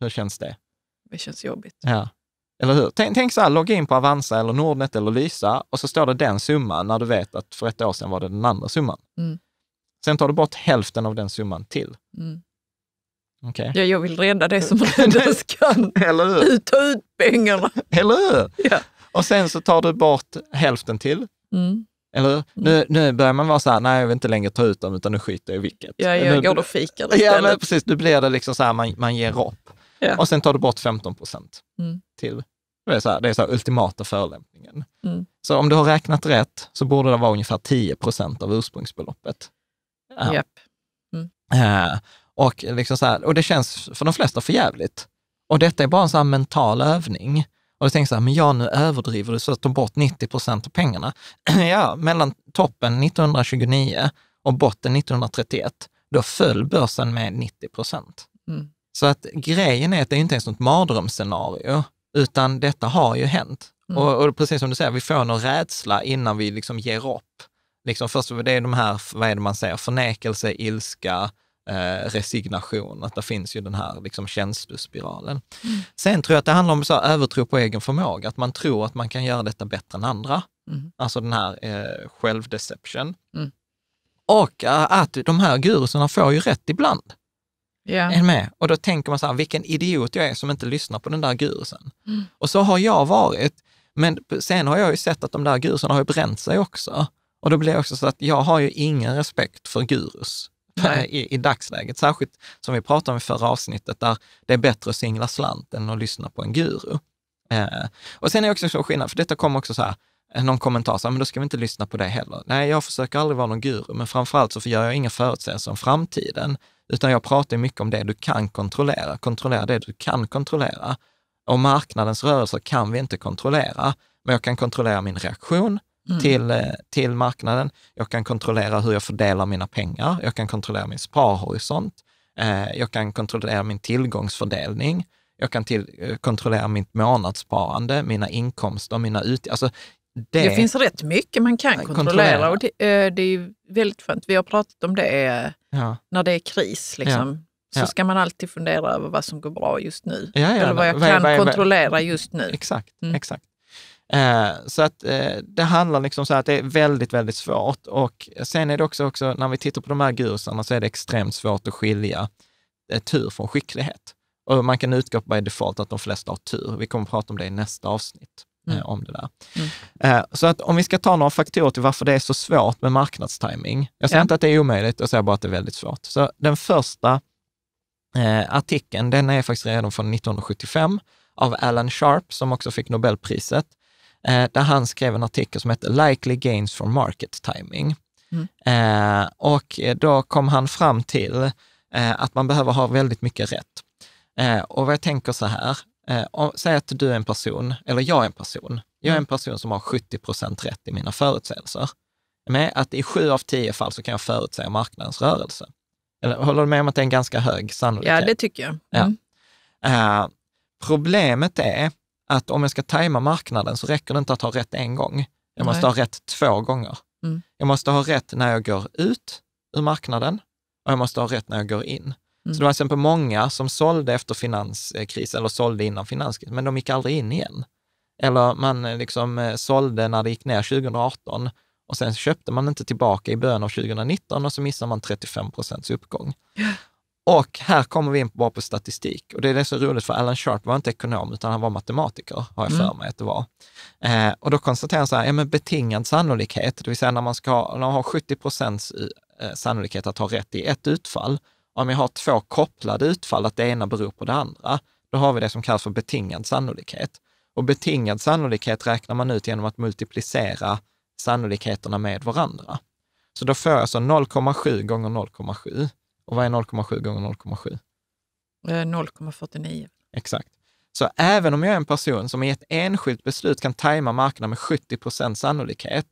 [SPEAKER 1] Hur känns det?
[SPEAKER 2] Det känns jobbigt.
[SPEAKER 1] Ja. Eller hur? Tänk, tänk så här, logga in på Avanza eller Nordnet eller Lysa och så står det den summan när du vet att för ett år sedan var det den andra summan. Mm. Sen tar du bort hälften av den summan till. Mm. Okay.
[SPEAKER 2] Ja, jag vill rädda det som [LAUGHS] räddas kan.
[SPEAKER 1] Eller hur? Ut ut pengarna. Eller hur? Ja. Och sen så tar du bort hälften till. Mm. Eller hur? Mm. Nu, nu börjar man vara så här, nej jag vill inte längre ta ut dem utan nu skiter jag i
[SPEAKER 2] vilket. Ja, jag nu, går och fikar istället. Ja, men
[SPEAKER 1] precis. Nu blir det liksom så här, man, man ger upp. Ja. Och sen tar du bort 15 procent mm. till. Det är, så här, det är så här ultimata förolämpningen. Mm. Så om du har räknat rätt så borde det vara ungefär 10 procent av ursprungsbeloppet. yep. mm. uh, och, liksom så här, och det känns för de flesta för jävligt. Och detta är bara en så här mental övning. Och du tänker så här, men ja, nu överdriver du så att du bort 90 procent av pengarna. [CLEARS THROAT] ja, mellan toppen 1929 och botten 1931, då föll börsen med 90 procent. Mm. Så att grejen är att det är inte ens något mardrömsscenario, utan detta har ju hänt. Mm. Och, och, precis som du säger, vi får någon rädsla innan vi liksom ger upp. Liksom först, det är de här, vad är det man säger, förnekelse, ilska, eh, resignation, att det finns ju den här liksom känslospiralen. Mm. Sen tror jag att det handlar om så övertro på egen förmåga, att man tror att man kan göra detta bättre än andra. Mm. Alltså den här eh, självdeception. Mm. Och eh, att de här gurusarna får ju rätt ibland. Yeah. Är med? Och då tänker man så här, vilken idiot jag är som inte lyssnar på den där gurusen. Mm. Och så har jag varit, men sen har jag ju sett att de där gurusarna har ju bränt sig också. Och då blir det också så att jag har ju ingen respekt för gurus [LAUGHS] i, i, dagsläget. Särskilt som vi pratade om i förra avsnittet, där det är bättre att singla slant än att lyssna på en guru. Eh, och sen är det också så skillnad, för detta kom också så här, eh, någon kommentar, så här, men då ska vi inte lyssna på det heller. Nej, jag försöker aldrig vara någon guru, men framförallt så gör jag inga förutsägelser om framtiden. Utan jag pratar mycket om det du kan kontrollera. Kontrollera det du kan kontrollera. Och marknadens rörelser kan vi inte kontrollera, men jag kan kontrollera min reaktion mm. till, eh, till marknaden. Jag kan kontrollera hur jag fördelar mina pengar. Jag kan kontrollera min sparhorisont. Eh, jag kan kontrollera min tillgångsfördelning. Jag kan till, eh, kontrollera mitt månadssparande, mina inkomster, mina utgifter. Alltså, det... det, finns
[SPEAKER 2] rätt mycket man kan kontrollera, kontrollera. och det, eh, det, är väldigt skönt. Vi har pratat om det eh, ja. när det är kris. Liksom. Ja. Så ska man alltid fundera över vad som går bra just nu. Ja, Eller vad jag kan vad, kontrollera just nu. Exakt. Mm. exakt.
[SPEAKER 1] Eh, så att eh, det handlar liksom så att det är väldigt, väldigt svårt. Och sen är det också, också när vi tittar på de här gurusarna så är det extremt svårt att skilja eh, tur från skicklighet. Och man kan utgå på default att de flesta har tur. Vi kommer att prata om det i nästa avsnitt. Eh, mm. om det där. Mm. Eh, så att om vi ska ta några faktorer till varför det är så svårt med marknadstiming. Jag säger ja. inte att det är omöjligt, jag säger bara att det är väldigt svårt. Så den första eh, artikeln, den är faktiskt redan från 1975 av Alan Sharp, som också fick Nobelpriset, där han skrev en artikel som heter Likely Gains for Market Timing. Mm. och då kom han fram till att man behöver ha väldigt mycket rätt. och vad jag tänker så här, eh, säg att du är en person, eller jag är en person, jag är mm. en person som har 70 procent rätt i mina förutsägelser. Med att i sju av tio fall så kan jag förutsäga marknadens rörelse. Eller, håller du med om att det är en ganska hög sannolikhet? Ja, det tycker jag. Mm. Ja. Eh, problemet är att om jag ska tajma marknaden så räcker det inte att ha rätt en gång. Jag måste Nej. ha rätt två gånger. Mm. Jag måste ha rätt när jag går ut ur marknaden och jag måste ha rätt när jag går in. Mm. Så det var exempel alltså många som sålde efter finanskrisen, eller sålde innan finanskrisen, men de gick aldrig in igen. Eller man eh, liksom eh, sålde när det gick ner 2018 och sen köpte man inte tillbaka i början av 2019 och så missar man 35 procents uppgång. Och här kommer vi in bara på statistik. Och det är det som roligt, för Alan Sharp var inte ekonom, utan han var matematiker, har jag mm. för mig att det var. Eh, och då konstaterar han så här, ja men betingad sannolikhet, det vill säga när man, ska när man har 70 procents eh, sannolikhet att ha rätt i ett utfall, om jag har två kopplade utfall, att det ena beror på det andra, då har vi det som kallas för betingad sannolikhet. Och betingad sannolikhet räknar man ut genom att multiplicera sannolikheterna med varandra. Så då får jag alltså 0,7 gånger 0,7. Och vad är 0,7 gånger 0,7?
[SPEAKER 2] 0,49. Eh,
[SPEAKER 1] Exakt. Så även om jag är en person som i ett enskilt beslut kan tajma marknaden med 70 procents sannolikhet,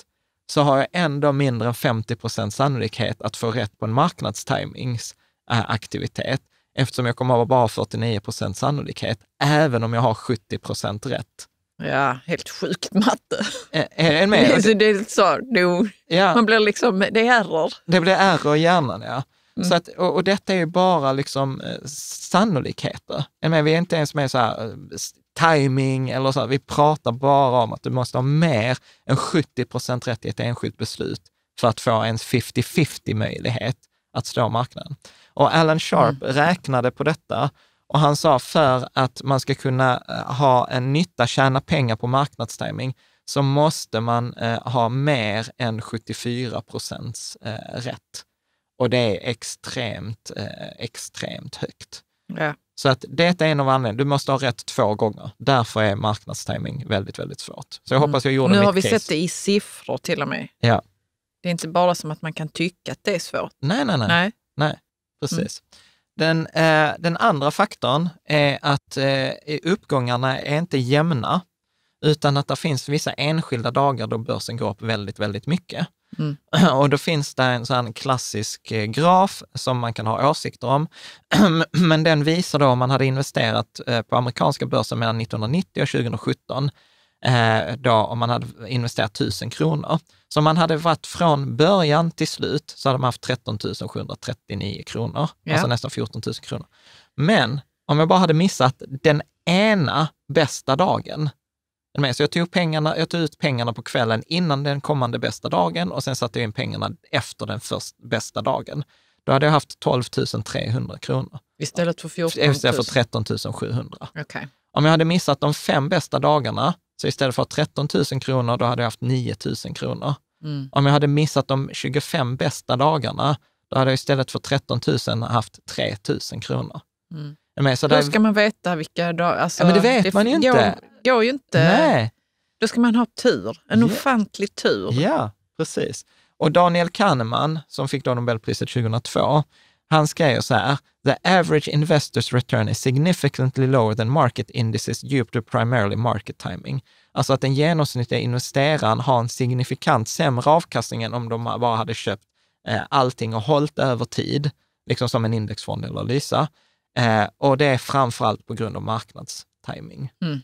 [SPEAKER 1] så har jag ändå mindre än 50 procents sannolikhet att få rätt på en marknadstimings aktivitet eftersom jag kommer att ha bara 49 procent sannolikhet, även om jag har 70 procent rätt.
[SPEAKER 2] Ja, helt sjukt matte. Är, [LAUGHS] är med? Det, det, så, det, ja. Man blir liksom, det är error.
[SPEAKER 1] Det blir error i hjärnan, ja. Mm. Så att, och, och, detta är ju bara liksom eh, sannolikheter. Är Vi är inte ens med så här eh, timing eller så. Här. Vi pratar bara om att du måste ha mer än 70 procent rätt i ett enskilt beslut för att få en 50-50 möjlighet att slå marknaden. Och Alan Sharp mm. räknade på detta och han sa för att man ska kunna eh, ha en nytta, tjäna pengar på marknadstiming, så måste man eh, ha mer än 74 procents eh, rätt. Och det är extremt, eh, extremt högt. Ja. Så att det är en av anledningarna. Du måste ha rätt två gånger. Därför är marknadstiming väldigt, väldigt svårt. Så jag mm. hoppas jag gjorde Nu mitt har vi case. sett
[SPEAKER 2] det i siffror till och med. Ja. Det är inte bara som att man kan tycka att det är svårt. Nej, nej, nej. nej.
[SPEAKER 1] nej precis. Mm. Den, eh, den, andra faktorn är att eh, uppgångarna är inte jämna, utan att det finns vissa enskilda dagar då börsen går upp väldigt, väldigt mycket. Mm. [CLEARS THROAT] Och då finns det en sån klassisk eh, graf som man kan ha åsikter om, [CLEARS THROAT] men den visar då om man hade investerat eh, på amerikanska börsen mellan 1990 och 2017, Eh, då om man hade investerat 1000 kronor. Så om man hade varit från början till slut så hade man haft 13 739 kronor, ja. alltså nästan 14 000 kronor. Men om jag bara hade missat den ena bästa dagen, Så jag tog, pengarna, jag tog ut pengarna på kvällen innan den kommande bästa dagen och sen satte jag in pengarna efter den först, bästa dagen. Då hade jag haft 12 300 kronor.
[SPEAKER 2] Istället för 14 000? Istället för 13 700. Okay.
[SPEAKER 1] Om jag hade missat de fem bästa dagarna så istället för 13 000 kronor, då hade jag haft 9 000 kronor. Mm. Om jag hade missat de 25 bästa dagarna, då hade jag istället för 13 000 haft 3 000 kronor. Mm. Men, så Hur där... ska
[SPEAKER 2] man veta vilka dagar? Alltså, ja, men det vet det man ju inte. Går, går ju inte. Nej. Då ska man ha tur, en yeah. ofantlig
[SPEAKER 1] tur. Ja, precis. Och Daniel Kahneman, som fick då Nobelpriset 2002, han skrev så här, the average investors return is significantly lower than market indices due to primarily market timing. Alltså att den genomsnittliga investeraren har en signifikant sämre avkastning än om de bara hade köpt eh, allting och hållit över tid, liksom som en indexfond eller Lysa. Eh, och det är framför allt på grund av marknadstiming. Mm.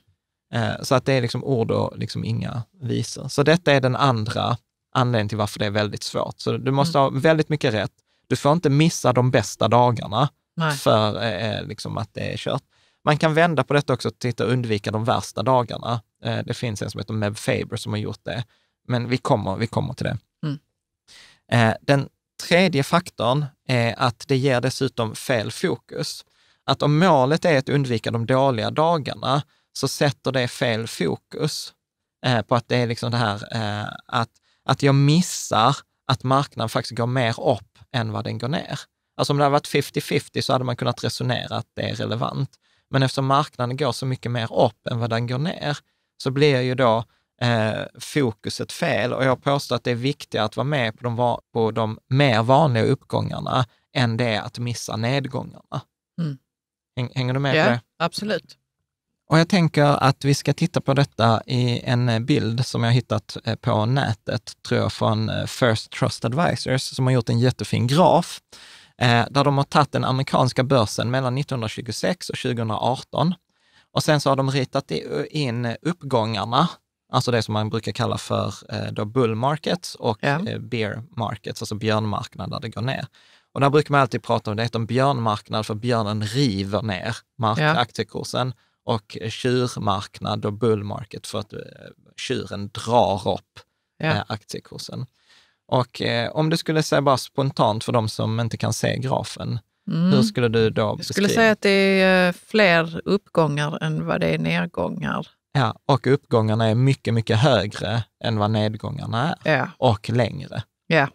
[SPEAKER 1] Eh, så att det är liksom ord och liksom inga visor. Så detta är den andra anledningen till varför det är väldigt svårt. Så du måste mm. ha väldigt mycket rätt du får inte missa de bästa dagarna Nej. för eh, eh, liksom att det är kört. Man kan vända på detta också och titta och undvika de värsta dagarna. Eh, det finns en som heter Meb Faber som har gjort det, men vi kommer, vi kommer till det. Mm. Eh, den tredje faktorn är att det ger dessutom fel fokus. Att om målet är att undvika de dåliga dagarna, så sätter det fel fokus eh, på att det är liksom det här eh, att, att jag missar att marknaden faktiskt går mer upp än vad den går ner. Alltså om det hade varit 50-50 så hade man kunnat resonera att det är relevant. Men eftersom marknaden går så mycket mer upp än vad den går ner, så blir ju då eh, fokuset fel. Och jag påstår att det är viktigare att vara med på de, på de mer vanliga uppgångarna än det är att missa nedgångarna. Mm. Hänger du med ja, på det? Ja, Absolut. Och jag tänker att vi ska titta på detta i en bild som jag hittat eh, på nätet, tror jag, från eh, First Trust Advisors, som har gjort en jättefin graf, eh, där de har tagit den amerikanska börsen mellan 1926 och 2018. Och sen så har de ritat in uppgångarna, alltså det som man brukar kalla för då bull markets och ja. bear markets, alltså björnmarknader där det går ner. Och där brukar man alltid prata om, det heter björnmarknad för björnen river ner mark- ja. aktiekursen och tjurmarknad och bull market för att eh, tjuren drar upp ja. Eh, aktiekursen. Och eh, om du skulle säga bara spontant för de som inte kan se grafen, mm. hur skulle du då beskriva? Jag skulle säga
[SPEAKER 2] att det är fler uppgångar än vad det är nedgångar.
[SPEAKER 1] Ja, och uppgångarna är mycket, mycket högre än vad nedgångarna är ja. och längre. Ja.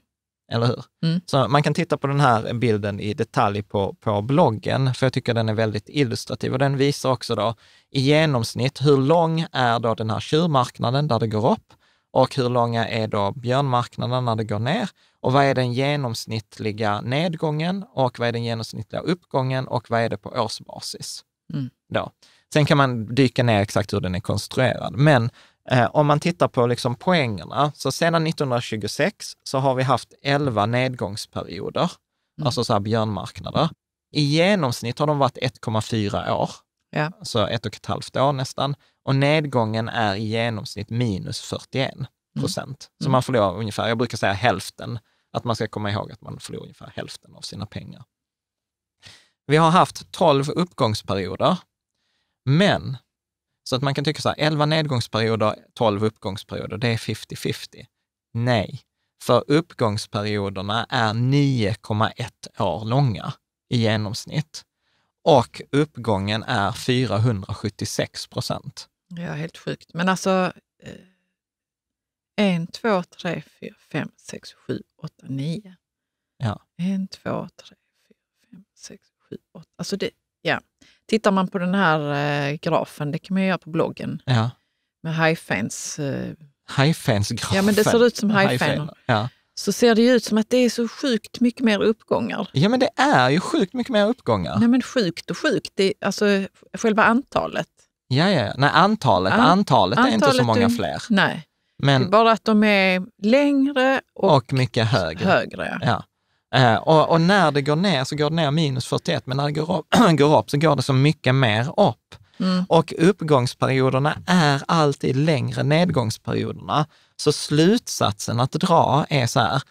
[SPEAKER 1] Eller hur? Mm. Så man kan titta på den här bilden i detalj på, på bloggen, för jag tycker den är väldigt illustrativ och den visar också då i genomsnitt hur lång är då den här tjurmarknaden där det går upp och hur långa är då björnmarknaden när det går ner och vad är den genomsnittliga nedgången och vad är den genomsnittliga uppgången och vad är det på årsbasis. Mm. Då. Sen kan man dyka ner exakt hur den är konstruerad, men Eh, om man tittar på liksom poängerna, så sedan 1926 så har vi haft 11 nedgångsperioder, mm. alltså så här björnmarknader. I genomsnitt har de varit 1,4 år, ja. så alltså ett och ett halvt år nästan. Och nedgången är i genomsnitt minus 41 mm. procent. Mm. Så man förlorar ungefär, jag brukar säga hälften, att man ska komma ihåg att man förlorar ungefär hälften av sina pengar. Vi har haft 12 uppgångsperioder, men så att man kan tycka så här, 11 nedgångsperioder, 12 uppgångsperioder, det är 50-50. Nej, för uppgångsperioderna är 9,1 år långa i genomsnitt och uppgången är 476
[SPEAKER 2] procent. Ja, helt sjukt. Men alltså, 1, 2, 3, 4, 5, 6, 7, 8, 9. Ja. 1, 2, 3, 4, 5, 6, 7, 8. Alltså det, Ja. Tittar man på den här eh, grafen, det kan man ju göra på bloggen, ja. med Highfans. Eh, Highfans-grafen? Ja, men det ser ut som Highfan. Ja. Så ser det ju ut som att det är så sjukt mycket mer uppgångar.
[SPEAKER 1] Ja, men det är ju sjukt mycket mer uppgångar. Nej,
[SPEAKER 2] men sjukt och sjukt, det är, alltså själva antalet.
[SPEAKER 1] Ja, ja, nej antalet, An antalet, antalet är inte så många du, fler. Nej, men, det är bara att de är
[SPEAKER 2] längre
[SPEAKER 1] och, och mycket högre. högre ja. ja. Eh, och, och, när det går ner så går det ner minus 41, men när det går upp, [CLEARS THROAT] går upp så går det så mycket mer upp. Mm. Och uppgångsperioderna är alltid längre än nedgångsperioderna. Så slutsatsen att dra är så här,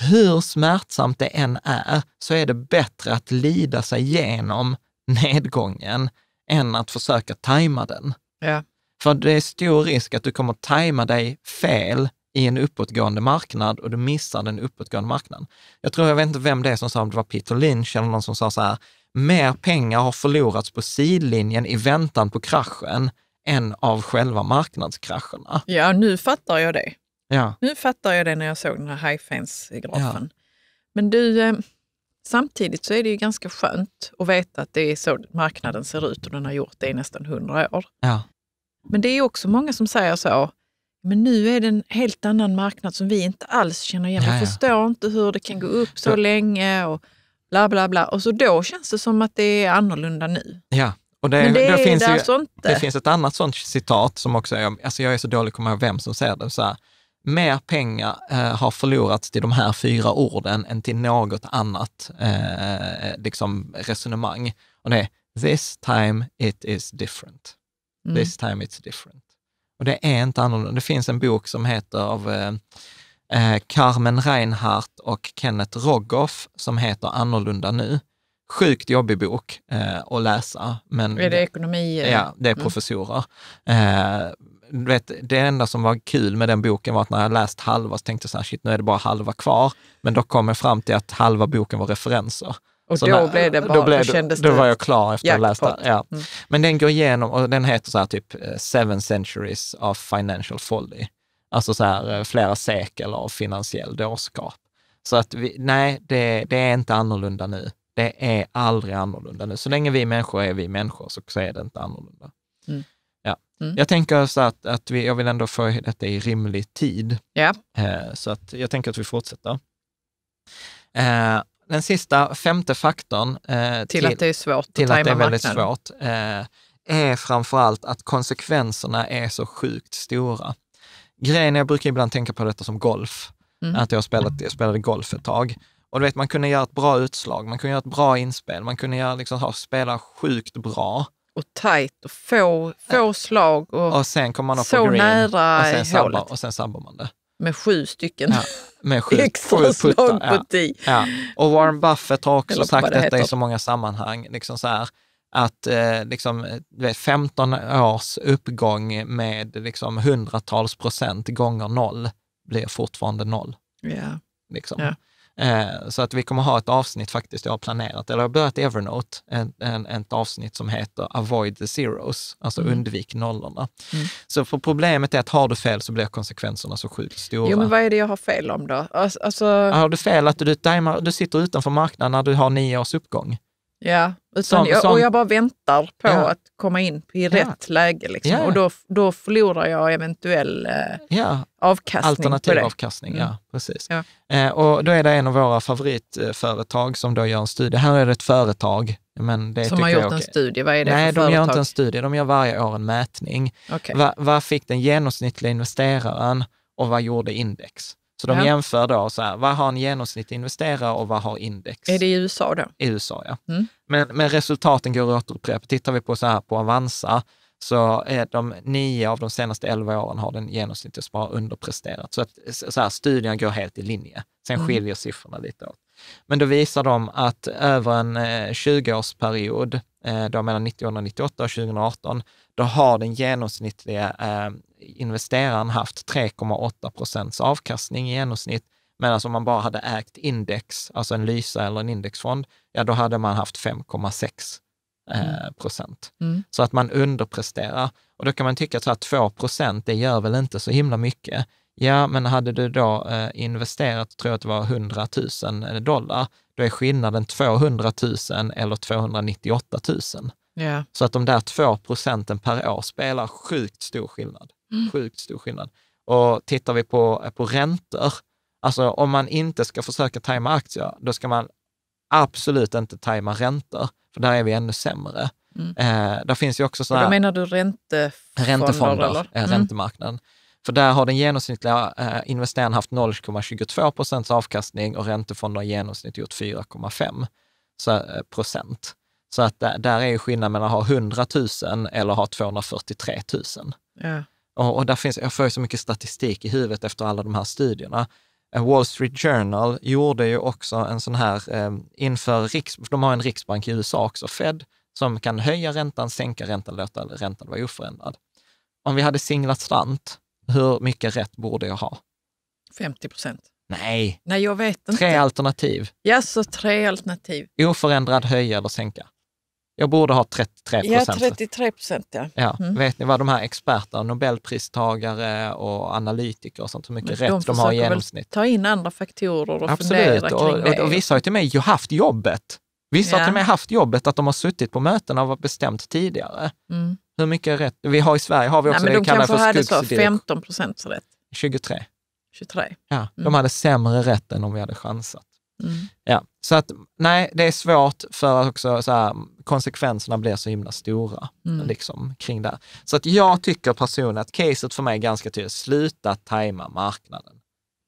[SPEAKER 1] hur smärtsamt det än är, så är det bättre att lida sig igenom [LAUGHS] nedgången än att försöka tajma den. Ja. För det är stor risk att du kommer tajma dig fel i en uppåtgående marknad och du missar den uppåtgående marknaden. Jag tror, jag vet inte vem det är som sa, om det var Peter Lynch eller någon som sa så här, mer pengar har förlorats på sidlinjen i väntan på kraschen än av själva marknadskrascherna.
[SPEAKER 2] Ja, nu fattar jag det. Ja. Nu fattar jag det när jag såg den här high-fence-grafen. Ja. Men du, eh, samtidigt så är det ju ganska skönt att veta att det är så marknaden ser ut och den har gjort det i nästan hundra år. Ja. Men det är också många som säger så, men nu är det en helt annan marknad som vi inte alls känner igen. Vi förstår inte hur det kan gå upp så, så länge och bla bla bla. Och så då känns det som att det är annorlunda nu. Ja, och det, det, det finns det, ju, alltså inte. det finns
[SPEAKER 1] ett annat sånt citat som också är, alltså jag är så dålig på att komma ihåg vem som säger det, så här, mer pengar eh, har förlorats till de här fyra orden än till något annat eh, liksom resonemang. Och det är, this time it is different. Mm. This time it's different. Och det är inte annorlunda. Det finns en bok som heter av eh, eh, Carmen Reinhardt och Kenneth Rogoff som heter Annorlunda nu. Sjukt jobbig bok eh, att läsa. Men är det ekonomi? Eh? Ja, det är mm. professorer. Mm. Eh, vet, det enda som var kul med den boken var att när jag läst halva så tänkte jag så här, shit, nu är det bara halva kvar. Men då kom jag fram till att halva boken var referenser. Och så då när, blev det bara, då, blev, då kändes då det... Då var jag klar efter jackpot. att ha läst den. Ja. Mm. Men den går igenom, och den heter så här typ eh, Seven Centuries of Financial Folly. Alltså så här eh, flera sekel av finansiell dårskap. Så att vi, nej, det, det är inte annorlunda nu. Det är aldrig annorlunda nu. Så länge vi människor är vi människor så, så är det inte annorlunda. Mm. Ja. Mm. Jag tänker så att, att vi, jag vill ändå få detta i rimlig tid. Yeah. så att jag tänker att vi fortsätter. Eh, den sista, femte faktorn eh, till, till, att det är svårt till att, det är väldigt marknaden. svårt, eh, är framför allt att konsekvenserna är så sjukt stora. Grejen jag brukar ibland tänka på detta som golf, mm. att jag, spelat, jag spelade golf ett tag. Och du vet, man kunde göra ett bra utslag, man kunde göra ett bra inspel, man kunde göra, liksom, ha, spela sjukt bra.
[SPEAKER 2] Och tajt och få, få eh, slag. Och, och sen kommer man upp så green nära och sen, sabbar, hålet.
[SPEAKER 1] och sen sabbar man det
[SPEAKER 2] med sju stycken ja, med [LAUGHS] sju, extra på ja,
[SPEAKER 1] Ja. Och Warren Buffett har också sagt det detta i så många sammanhang, liksom så här, att eh, liksom, vet, 15 års uppgång med liksom, hundratals procent gånger noll blir fortfarande noll. Yeah. Liksom. Yeah. Eh, så att vi kommer ha ett avsnitt faktiskt, jag har planerat, eller jag har börjat Evernote, en, en, ett avsnitt som heter Avoid the zeros, alltså mm. undvik nollorna. Mm. Så för problemet är att har du fel så blir konsekvenserna så sjukt stora. Jo, men vad
[SPEAKER 2] är det jag har fel om då? Alltså... alltså- har du
[SPEAKER 1] fel att du, du sitter utanför marknaden när du har nio års uppgång?
[SPEAKER 2] Ja, utan som, jag, som, och jag bara väntar på ja. att komma in i rätt ja. läge. Liksom. Ja. Och då, då förlorar jag eventuell eh, avkastning. Alternativ avkastning, mm. ja
[SPEAKER 1] precis. Eh, och då är det en av våra favoritföretag som då gör en studie. Här är det ett företag. Men det som har gjort jag, en studie, vad är det Nej, för de företag? gör inte en studie, de gör varje år en mätning. Okay. Vad va fick den genomsnittliga investeraren och vad gjorde index? Så de ja. jämför då, så här, vad har en genomsnittlig investerare och vad har index? Är det i USA då? I USA, ja. Mm. Men, men resultaten går att återupprepa. Tittar vi på så här på Avanza, så är de nio av de senaste elva åren har den genomsnittliga spararen underpresterat. Så, att, så här, studien går helt i linje. Sen mm. skiljer siffrorna lite åt. Men då visar de att över en 20-årsperiod, eh, eh, då mellan 1998 och 2018, då har den genomsnittliga eh, investeraren haft 3,8 procents avkastning i genomsnitt. Medan om man bara hade ägt index, alltså en Lysa eller en indexfond, ja då hade man haft 5,6 eh, procent. Mm. mm. Så att man underpresterar. Och då kan man tycka att 2 procent, det gör väl inte så himla mycket. Ja, men hade du då eh, investerat, tror jag att det var 100 000 eh, dollar, då är skillnaden 200 000 eller 298 000. Yeah. Så att de där 2 procenten per år spelar sjukt stor skillnad. Mm. Sjukt stor skillnad. Och tittar vi på, på räntor, alltså om man inte ska försöka tajma aktier, då ska man absolut inte tajma räntor, för där är vi ännu sämre. Mm. Eh, där finns ju också sådana... Då menar
[SPEAKER 2] du räntefonder? Räntefonder, eller? Eh, mm. räntemarknaden.
[SPEAKER 1] För där har den genomsnittliga eh, investeraren haft 0,22 procents avkastning och räntefonder i genomsnitt gjort 4,5 eh, procent. Så att där, där är ju skillnaden mellan att ha 100 000 eller ha 243 000. Ja. Och, och där finns, jag får så mycket statistik i huvudet efter alla de här studierna. Eh, Wall Street Journal gjorde ju också en sån här, eh, inför riks, de har en riksbank i USA också, Fed, som kan höja räntan, sänka räntan, låta räntan vara oförändrad. Om vi hade singlat slant, hur mycket rätt borde jag ha?
[SPEAKER 2] 50 procent.
[SPEAKER 1] Nej. Nej, jag vet inte. Tre alternativ.
[SPEAKER 2] Ja, så tre alternativ.
[SPEAKER 1] Oförändrad, höja eller sänka. Jag borde ha 33 procent. Ja,
[SPEAKER 2] 33 procent. Ja. ja. Mm.
[SPEAKER 1] Vet ni vad de här experterna, nobelpristagare och analytiker och sånt, hur mycket de rätt de har i genomsnitt?
[SPEAKER 2] ta in andra faktorer och Absolut. fundera kring och, det. Och, vissa har ju
[SPEAKER 1] till och med haft jobbet. Vissa ja. har till och med haft jobbet att de har suttit på möten och varit bestämt tidigare. Mm. Hur mycket rätt? Vi har i Sverige har vi också Nej, det vi kallar för skuggsidier. De
[SPEAKER 2] 15 procents rätt. 23. 23. Ja, mm. De hade
[SPEAKER 1] sämre rätt än om vi hade chansat. Ja, så att nej, det är svårt för också så här, konsekvenserna blir så himla stora mm. liksom, kring det. Så att jag tycker personligen att caset för mig är ganska tydligt, sluta tajma marknaden.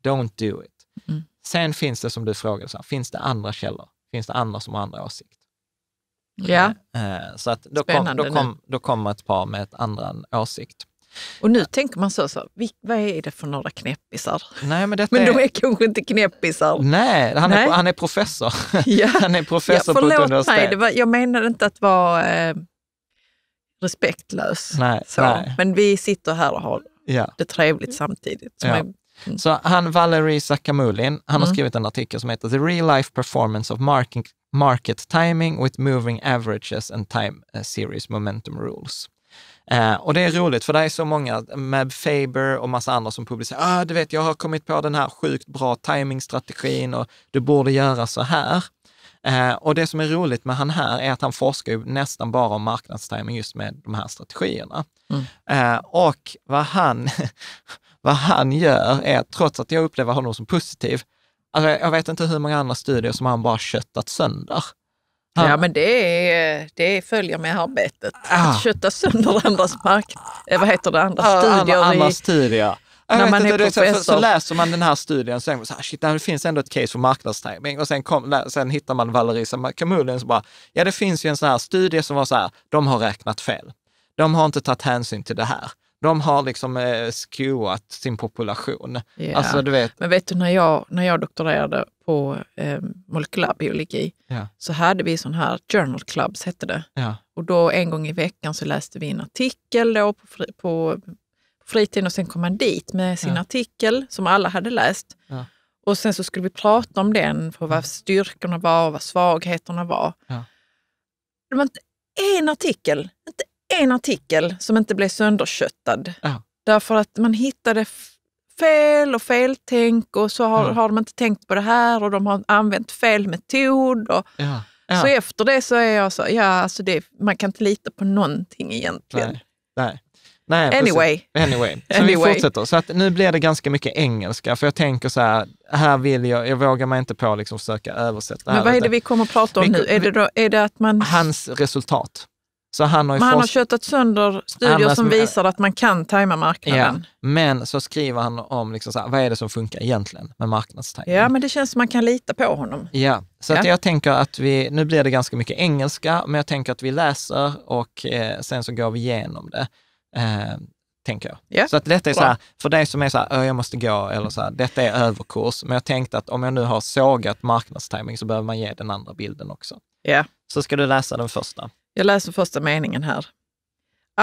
[SPEAKER 1] Don't do it. Mm. Sen finns det, som du frågade, så här, finns det andra källor? Finns det andra som har andra åsikter? Ja. Eh, så att då, Spännande kom, då, kom, ett par med ett andra åsikt.
[SPEAKER 2] Och nu tänker man så, så vad är det för några knäppisar? Nej, men, detta men de är, kanske inte knäppisar.
[SPEAKER 1] Nej, han, nej. Är, han är professor. [LAUGHS]
[SPEAKER 2] Ja. Han är professor ja, på ett universitet. Mig, det var, jag menade inte att vara eh, respektlös. Nej, så. Nej. Men vi sitter här och har ja. det trevligt samtidigt. Ja. Är,
[SPEAKER 1] mm. Så han, Valery Sakamulin, han har mm. skrivit en artikel som heter The Real Life Performance of Market, market Timing with Moving Averages and Time eh, Series Momentum Rules. Eh, och det är roligt, för det är så många, med Faber och massa andra som publicerar, ah, du vet, jag har kommit på den här sjukt bra timingstrategin och du borde göra så här. Eh, och det som är roligt med han här är att han forskar nästan bara om marknadstiming just med de här strategierna. Mm. Eh, och vad han, [LAUGHS] vad han gör är, trots att jag upplever honom som positiv, alltså jag vet inte hur många andra studier som han bara köttat sönder.
[SPEAKER 2] Ja, ja, men det, är, det följer med arbetet. Ja. Ah. Att kötta sönder andras mark, eh, vad heter det, andras ja, studier. Andra, andra studier.
[SPEAKER 1] när man inte, är Så, så, läser man den här studien och sen så här, shit, det finns ändå ett case för marknadstajming. Och sen, kom, sen hittar man Valerisa Kamulin så bara, ja det finns ju en sån här studie som var så här, de har räknat fel. De har inte tagit hänsyn till det här. De har liksom eh, sin population. Yeah. Alltså, vet.
[SPEAKER 2] Men vet du, när jag, när jag doktorerade på eh, molekylär biologi ja. så hade vi sån här journal clubs, hette det. Ja. Och då en gång i veckan så läste vi en artikel då på, fri, på fritiden och sen kom man dit med sin ja. artikel som alla hade läst. Och sen så skulle vi prata om den, för vad styrkorna var och vad svagheterna var. Det var inte en artikel, inte en artikel som inte blev sönderköttad. Därför att man hittade fel och feltänk och så har, ja. har de inte tänkt på det här och de har använt fel metod. Och, ja. Ja. Så efter det så är jag så, ja, alltså det, man kan inte lita på någonting egentligen. Nej.
[SPEAKER 1] Nej. Nej, anyway. anyway. Så anyway. vi fortsätter. Så att nu blir det ganska mycket engelska, för jag tänker så här, här vill jag, jag vågar mig inte på att liksom försöka översätta. Men vad är det vi kommer
[SPEAKER 2] att prata om vi, nu? Är, vi, det
[SPEAKER 1] då, är det att man... Hans resultat. Så han har, ju men han har
[SPEAKER 2] köttat sönder studier som visar att man kan tajma marknaden.
[SPEAKER 1] Ja, men så skriver han om liksom så här, vad är det som funkar egentligen med marknadstajming.
[SPEAKER 2] Ja, men det känns som man kan lita på honom. Ja, så ja. Att jag
[SPEAKER 1] tänker att vi, nu blir det ganska mycket engelska, men jag tänker att vi läser och eh, sen så går vi igenom det. Eh, tänker jag. Yeah. Så att detta är så här, för dig som är så här, jag måste gå, eller så här, detta är överkurs, men jag tänkte att om jag nu har sågat marknadstajming så behöver man ge den andra bilden också. Yeah. Så ska du läsa den första.
[SPEAKER 2] Jag läser första meningen här.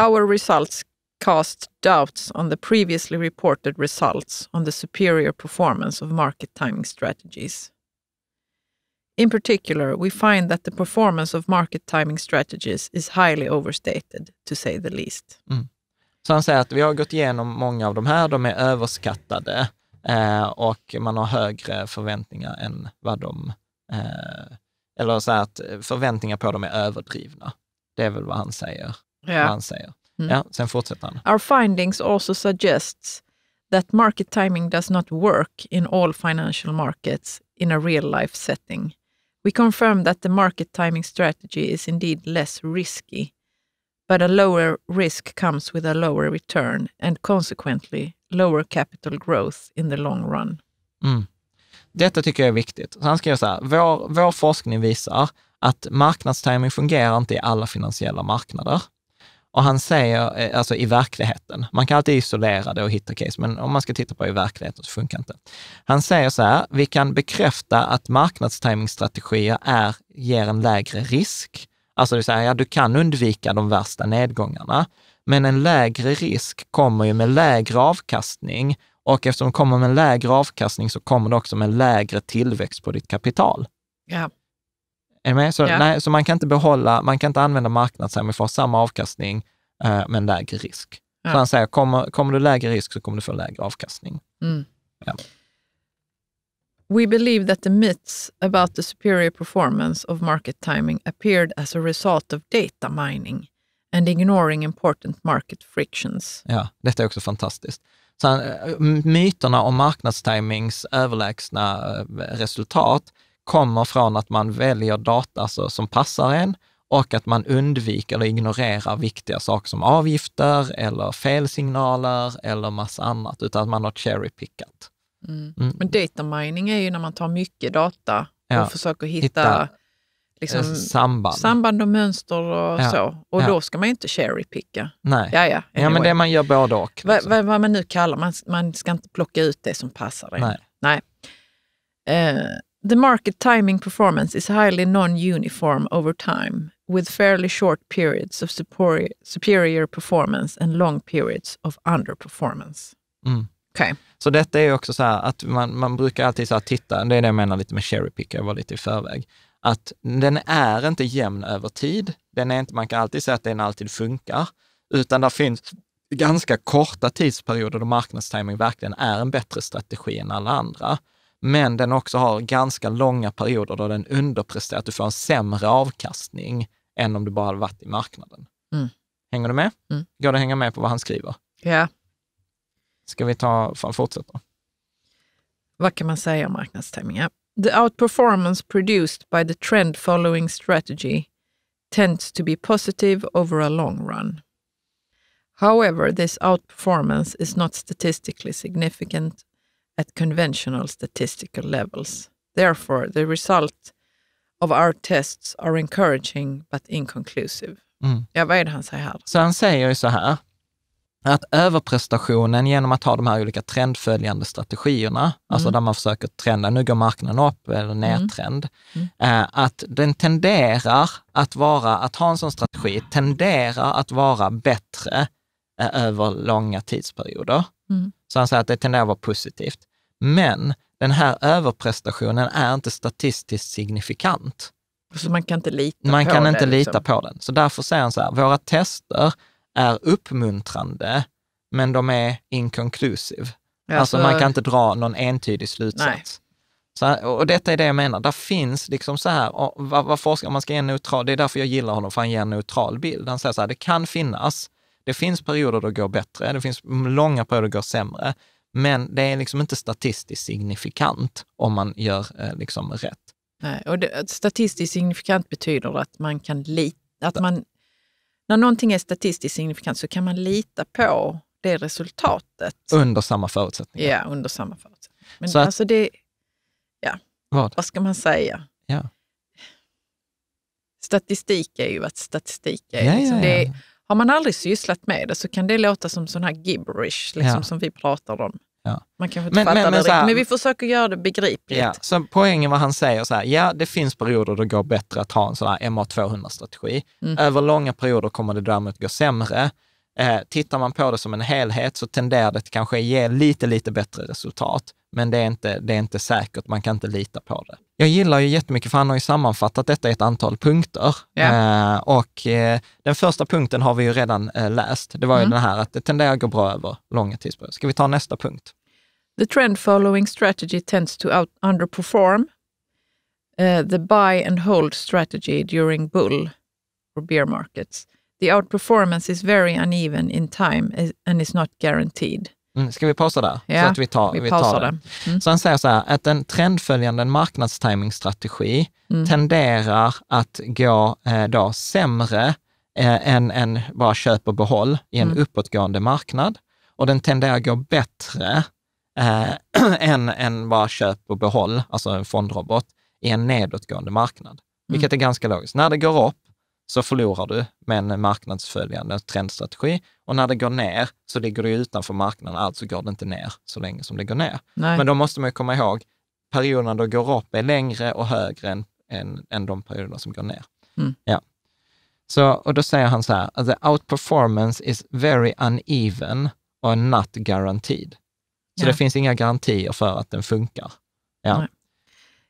[SPEAKER 2] Our results cast doubts on the previously reported results on the superior performance of market timing strategies. In particular, we find that the performance of market timing strategies is highly overstated, to say the least. Mm.
[SPEAKER 1] Så han säger att vi har gått igenom många av de här, de är överskattade eh, och man har högre förväntningar än vad de eh, eller så här att eh, förväntningar på dem är överdrivna. Det är väl vad han säger. Yeah. Vad han säger. Mm. Ja, sen fortsätter han.
[SPEAKER 2] Our findings also suggests that market timing does not work in all financial markets in a real life setting. We confirm that the market timing strategy is indeed less risky, but a lower risk comes with a lower return and consequently lower capital growth in the long run.
[SPEAKER 1] Mm. Detta tycker jag är viktigt. Så han skriver så här, vår, vår forskning visar att marknadstiming fungerar inte i alla finansiella marknader. Och han säger, eh, alltså i verkligheten, man kan alltid isolera det och hitta case, men om man ska titta på det i verkligheten så funkar det inte. Han säger så här, vi kan bekräfta att marknadstimingstrategier är, ger en lägre risk. Alltså det vill säga, ja, du kan undvika de värsta nedgångarna, men en lägre risk kommer ju med lägre avkastning och eftersom de kommer med en lägre avkastning så kommer det också med en lägre tillväxt på ditt kapital. Ja. Är med? Så, ja. nej, så man kan inte behålla, man kan inte använda marknadshem för att samma avkastning eh, men lägre risk. Ja. Så han säger, kommer, kommer du lägre risk så kommer du få lägre avkastning.
[SPEAKER 2] Mm. Ja. We believe that the myths about the superior performance of market timing appeared as a result of data mining and ignoring important market frictions.
[SPEAKER 1] Ja, detta är också fantastiskt. Så eh, myterna om marknadstimings överlägsna eh, resultat kommer från att man väljer data som passar en och att man undviker eller ignorerar viktiga saker som avgifter eller felsignaler eller massa annat, utan att man har cherry-pickat.
[SPEAKER 2] Mm. mm. Men data mining är ju när man tar mycket data och ja. försöker hitta, hitta liksom, alltså, samband. samband och mönster och ja. så. Och ja. då ska man ju inte cherrypicka. Nej, ja, anyway. ja, men det
[SPEAKER 1] man gör både och.
[SPEAKER 2] Liksom. Vad, vad man nu kallar man, man ska inte plocka ut det som passar dig. Nej. Nej. Uh, the market timing performance is highly non-uniform over time with fairly short periods of superior, performance and long periods of underperformance.
[SPEAKER 1] Mm. Okay. Så detta är också så här att man, man brukar alltid så titta, det är det jag menar lite med cherrypicka, pick, jag var lite i förväg att den är inte jämn över tid. Den är inte, man kan alltid säga att den alltid funkar, utan där finns ganska korta tidsperioder då marknadstiming verkligen är en bättre strategi än alla andra. Men den också har ganska långa perioder då den underpresterar, att du får en sämre avkastning än om du bara hade varit i marknaden. Mm. Hänger du med? Mm. Går det att hänga med på vad han skriver? Ja. Ska vi ta, fortsätta?
[SPEAKER 2] Vad kan man säga om marknadstiming? The outperformance produced by the trend following strategy tends to be positive over a long run. However, this outperformance is not statistically significant at conventional statistical levels. Therefore, the result of our tests are encouraging but inconclusive. Mm. Ja, vad är det han säger här?
[SPEAKER 1] Så han säger ju så här, att överprestationen genom att ha de här olika trendföljande strategierna, alltså mm. alltså där man försöker trenda, nu går marknaden upp eller nedtrend, mm. mm. Eh, att den tenderar att vara, att ha en sån strategi tenderar att vara bättre eh, över långa tidsperioder. Mm. Så han säger att det tenderar att vara positivt. Men den här överprestationen är inte statistiskt signifikant.
[SPEAKER 2] Så man kan inte lita man på kan den, inte lita liksom.
[SPEAKER 1] på den. Så därför säger han så här, våra tester är uppmuntrande, men de är inconclusive. Ja, alltså, man kan inte dra någon entydig slutsats. Så, och detta är det jag menar, där finns liksom så här, vad, vad forskar man ska ge neutral, det är därför jag gillar honom, för han ger en neutral bild. Han säger så här, det kan finnas, det finns perioder då det går bättre, det finns långa perioder då det går sämre, men det är liksom inte statistiskt signifikant om man gör eh, liksom rätt.
[SPEAKER 2] Nej, och det, statistiskt signifikant betyder att man kan lita, att man när någonting är statistiskt signifikant så kan man lita på det resultatet.
[SPEAKER 1] Under samma förutsättningar.
[SPEAKER 2] Ja, under samma förutsättningar. Men så att, alltså det... Ja, vad? vad ska man säga? Ja. Statistik är ju att statistik är. Ja, liksom ja, ja. Det, har man aldrig sysslat med det så kan det låta som sån här gibberish, liksom, som vi pratar om. Ja. Man kanske inte men, fattar men, men, det här, men vi försöker göra det begripligt.
[SPEAKER 1] Ja, så poängen vad han säger så här, ja det finns perioder då det går bättre att ha en sån här MA200-strategi. Mm. Över långa perioder kommer det däremot gå sämre. Eh, tittar man på det som en helhet så tenderar det kanske ge lite, lite bättre resultat. Men det är, inte, det är inte säkert, man kan inte lita på det. Jag gillar ju jättemycket, för han har ju sammanfattat detta i ett antal punkter. Yeah. Eh, och eh, den första punkten har vi ju redan eh, läst. Det var ju mm. den här att det tenderar att gå bra över långa tidsperioder. Ska vi ta nästa punkt?
[SPEAKER 2] The trend following strategy tends to out underperform uh, the buy and hold strategy during bull or bear markets. The outperformance is very uneven in time and is not guaranteed. Mm, ska vi pausa där? Ja, så att vi tar, vi, vi tar det. Mm. Så han
[SPEAKER 1] säger så här, att en trendföljande marknadstimingstrategi mm. tenderar att gå eh, då sämre eh, än, bara köp och behåll i en mm. uppåtgående marknad. Och den tenderar att gå bättre än, eh, [CLEARS THROAT] än bara köp och behåll, alltså en fondrobot, i en nedåtgående marknad. Vilket mm. är ganska logiskt. När det går upp så förlorar du med en marknadsföljande trendstrategi och när det går ner så ligger du utanför marknaden, alltså går det inte ner så länge som det går ner. Nej. Men då måste man komma ihåg, perioderna då går upp är längre och högre än, än, än de perioderna som går ner. Mm. Ja. Så, och då säger han så här, the outperformance is very uneven och not guaranteed. Så ja. det finns inga garantier för att den funkar. Ja.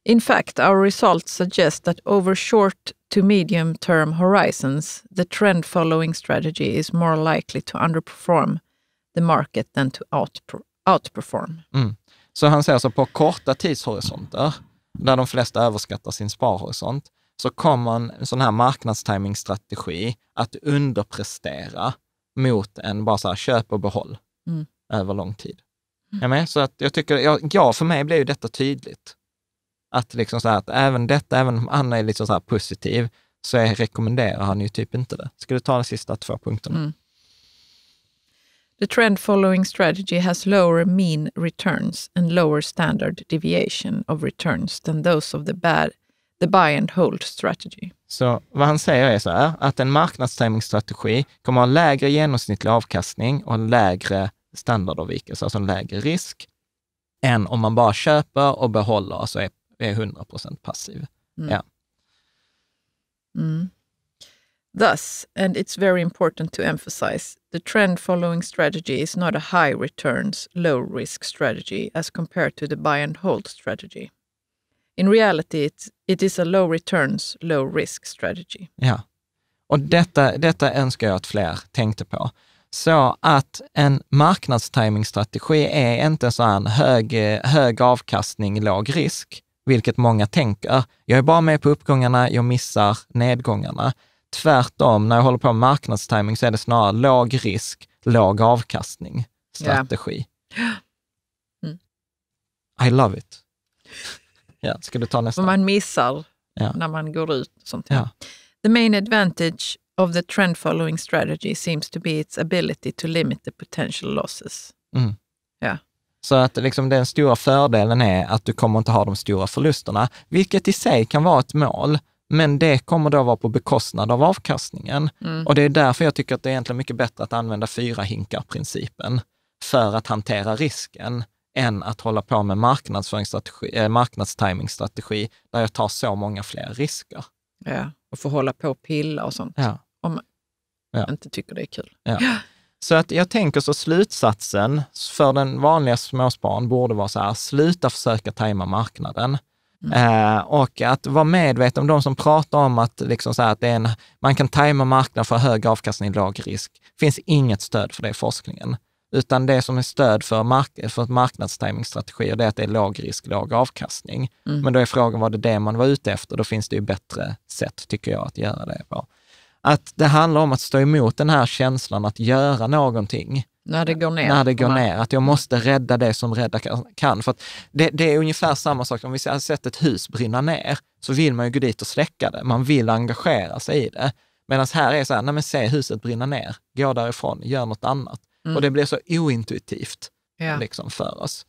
[SPEAKER 2] In fact, our results suggest that over short to medium term horizons, the trend following strategy is more likely to underperform the market than to outperform. Mm.
[SPEAKER 1] Så han säger så på korta tidshorisonter, där de flesta överskattar sin sparhorisont, så kommer en sån här marknadstimingstrategi att underprestera mot en bara så här, köp och behåll mm. över lång tid. Mm. Med? Så att jag tycker, ja, ja, för mig blir ju detta tydligt. Att, liksom så här, att även detta, även om Anna är liksom så här positiv, så jag rekommenderar han ju typ inte det. Ska du ta de sista två punkterna?
[SPEAKER 2] Mm. The trend following strategy has lower mean returns and lower standard deviation of returns than those of the, bad, the buy and hold strategy.
[SPEAKER 1] Så vad han säger är så här, att en marknadstimingstrategi kommer att ha lägre genomsnittlig avkastning och lägre standardavvikelse, alltså en lägre risk, än om man bara köper och behåller, alltså är, är 100 passiv. Mm. Ja.
[SPEAKER 2] Mm. Thus, and it's very important to emphasize, the trend following strategy is not a high returns, low risk strategy as compared to the buy and hold strategy. In reality, it, it is a low returns, low risk strategy.
[SPEAKER 1] Ja, och detta, detta önskar jag att fler tänkte på. Så att en marknadstimingstrategi är inte så en hög, hög avkastning, låg risk, vilket många tänker. Jag är bara med på uppgångarna, jag missar nedgångarna. Tvärtom, när jag håller på med marknadstiming så är det snarare låg risk, låg avkastning strategi. Yeah. Mm. I love it. Ja, ska du ta
[SPEAKER 2] nästa? Och man missar ja. när man går ut. Sånt Ja. The main advantage of the trend following strategy seems to be its ability to limit the potential losses.
[SPEAKER 1] Mm. Ja. Så att liksom den stora fördelen är att du kommer inte ha de stora förlusterna, vilket i sig kan vara ett mål, men det kommer då vara på bekostnad av avkastningen. Mm. Och det är därför jag tycker att det är egentligen mycket bättre att använda fyra hinkar-principen för att hantera risken än att hålla på med marknadsföringsstrategi, eh, marknadstimingstrategi där jag tar så många fler risker. Ja, och
[SPEAKER 2] få hålla på och pilla och sånt. Ja om ja. man inte tycker det är kul. Ja.
[SPEAKER 1] Så att jag tänker så slutsatsen för den vanliga småspararen borde vara så här, sluta försöka tajma marknaden. Mm. Eh, och att vara medveten om de som pratar om att, liksom så att det är en, man kan tajma marknaden för hög avkastning, låg risk. Det finns inget stöd för det i forskningen. Utan det som är stöd för, mark för marknadstajmingstrategier, är att det är låg risk, låg avkastning. Mm. Men då är frågan, var det det man var ute efter? Då finns det ju bättre sätt, tycker jag, att göra det på att det handlar om att stå emot den här känslan att göra någonting. När det går ner. När det går ner, att jag måste rädda det som rädda kan. För det, det, är ungefär samma sak, om vi har sett ett hus brinna ner, så vill man ju gå dit och släcka det. Man vill engagera sig i det. Medan här är det så här, nej men se huset brinna ner, gå därifrån, gör något annat. Mm. Och det blir så ointuitivt ja. liksom för oss.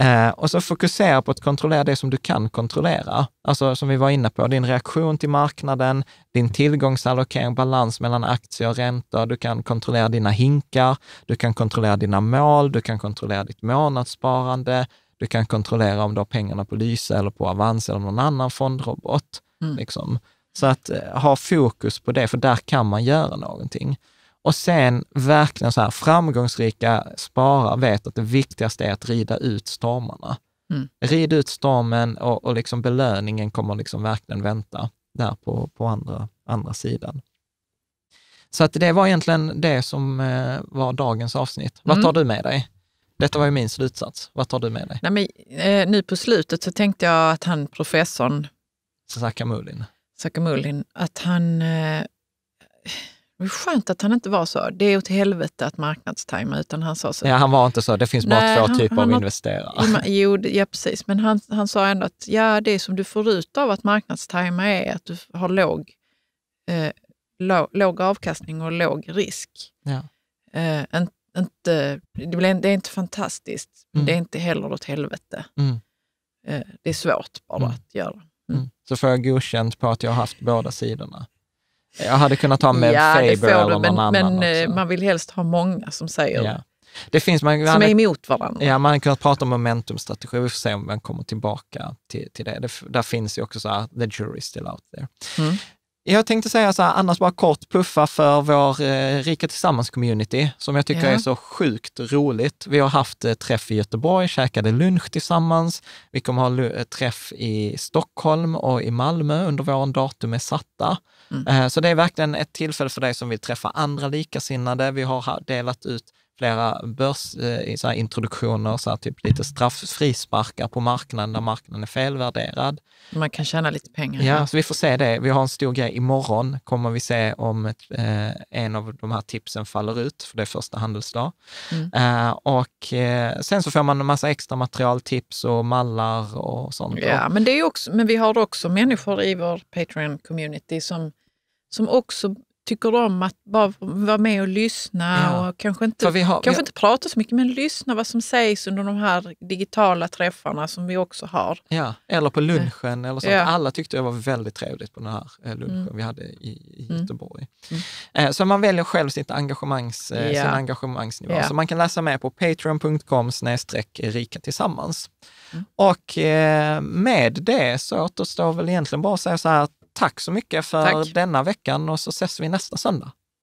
[SPEAKER 1] Eh, och så fokusera på att kontrollera det som du kan kontrollera. Alltså som vi var inne på, din reaktion till marknaden, din tillgångsallokering, balans mellan aktier och räntor. Du kan kontrollera dina hinkar, du kan kontrollera dina mål, du kan kontrollera ditt månadssparande, du kan kontrollera om du har pengarna på Lyse eller på Avanza eller någon annan fondrobot. Mm. Liksom. Så att eh, ha fokus på det, för där kan man göra någonting. Och sen verkligen så här, framgångsrika sparare vet att det viktigaste är att rida ut stormarna. Mm. Rid ut stormen och, och liksom belöningen kommer liksom verkligen vänta där på, på andra, andra sidan. Så att det var egentligen det som eh, var dagens avsnitt. Vad mm. tar du med dig? Detta var ju min slutsats. Vad tar du med dig?
[SPEAKER 2] Nej, men, eh, nu på slutet så tänkte jag att han professorn... Sakamulin. Sakamulin, att han... Eh, det skönt att han inte var så. Det är åt helvete att marknadstajma, utan han sa så. Ja,
[SPEAKER 1] han var inte så. Det finns nej, bara två han, typer han, av investerare.
[SPEAKER 2] Jo, ja precis. Men han, han sa ändå att ja, det som du får ut av att marknadstajma är att du har låg, eh, låg, låg avkastning och låg risk. Ja. Eh, inte, det, blir, det är inte fantastiskt, men mm. det är inte heller åt helvete. Mm. Eh, det är svårt bara mm. att göra. Mm.
[SPEAKER 1] Mm. Så får jag godkänt på att jag har haft båda sidorna? Jag hade kunnat ha med ja, Faber eller någon men, annan.
[SPEAKER 2] Men eh, också. man vill helst ha många som säger ja. Det finns, man, som är
[SPEAKER 1] emot varandra. Ja, man kunnat prata om momentumstrategi. Vi får se om man kommer tillbaka till, till det. det. Där finns ju också så här, the jury still out there. Mm. Jag tänkte säga så här, annars bara kort puffa för vår eh, Rika Tillsammans-community, som jag tycker ja. är så sjukt roligt. Vi har haft eh, träff i Göteborg, käkade lunch tillsammans. Vi kommer ha eh, träff i Stockholm och i Malmö under våren. Datum är satta. Mm. Eh, så det är verkligen ett tillfälle för dig som vill träffa andra likasinnade. Vi har delat ut flera börsintroduktioner, eh, så, typ lite frisparkar på marknaden där marknaden är felvärderad.
[SPEAKER 2] Man kan tjäna lite pengar. Ja, så
[SPEAKER 1] vi får se det. Vi har en stor grej imorgon, kommer vi se om ett, eh, en av de här tipsen faller ut, för det är första handelsdag. Mm. Eh, och eh, sen så får man en massa extra material, tips och mallar och sånt. Ja, men,
[SPEAKER 2] det är också, men vi har också människor i vår Patreon-community som, som också tycker om att bara vara med och lyssna ja. och kanske, inte, har, kanske har... inte prata så mycket, men lyssna vad som sägs under de här digitala träffarna som vi också har. Ja,
[SPEAKER 1] eller på eh, lunchen eller sånt. Ja. Alla tyckte det var väldigt trevligt på den här eh, lunchen mm. vi hade i, i mm. Göteborg. Mm. Mm. Så man väljer själv sitt engagemangs, ja. sin engagemangsnivå. Så man kan läsa mer på patreon.com rika tillsammans. Mm. Och med det så återstår väl egentligen bara att säga så här att Tack så mycket för Tack. denna veckan och så ses vi nästa söndag.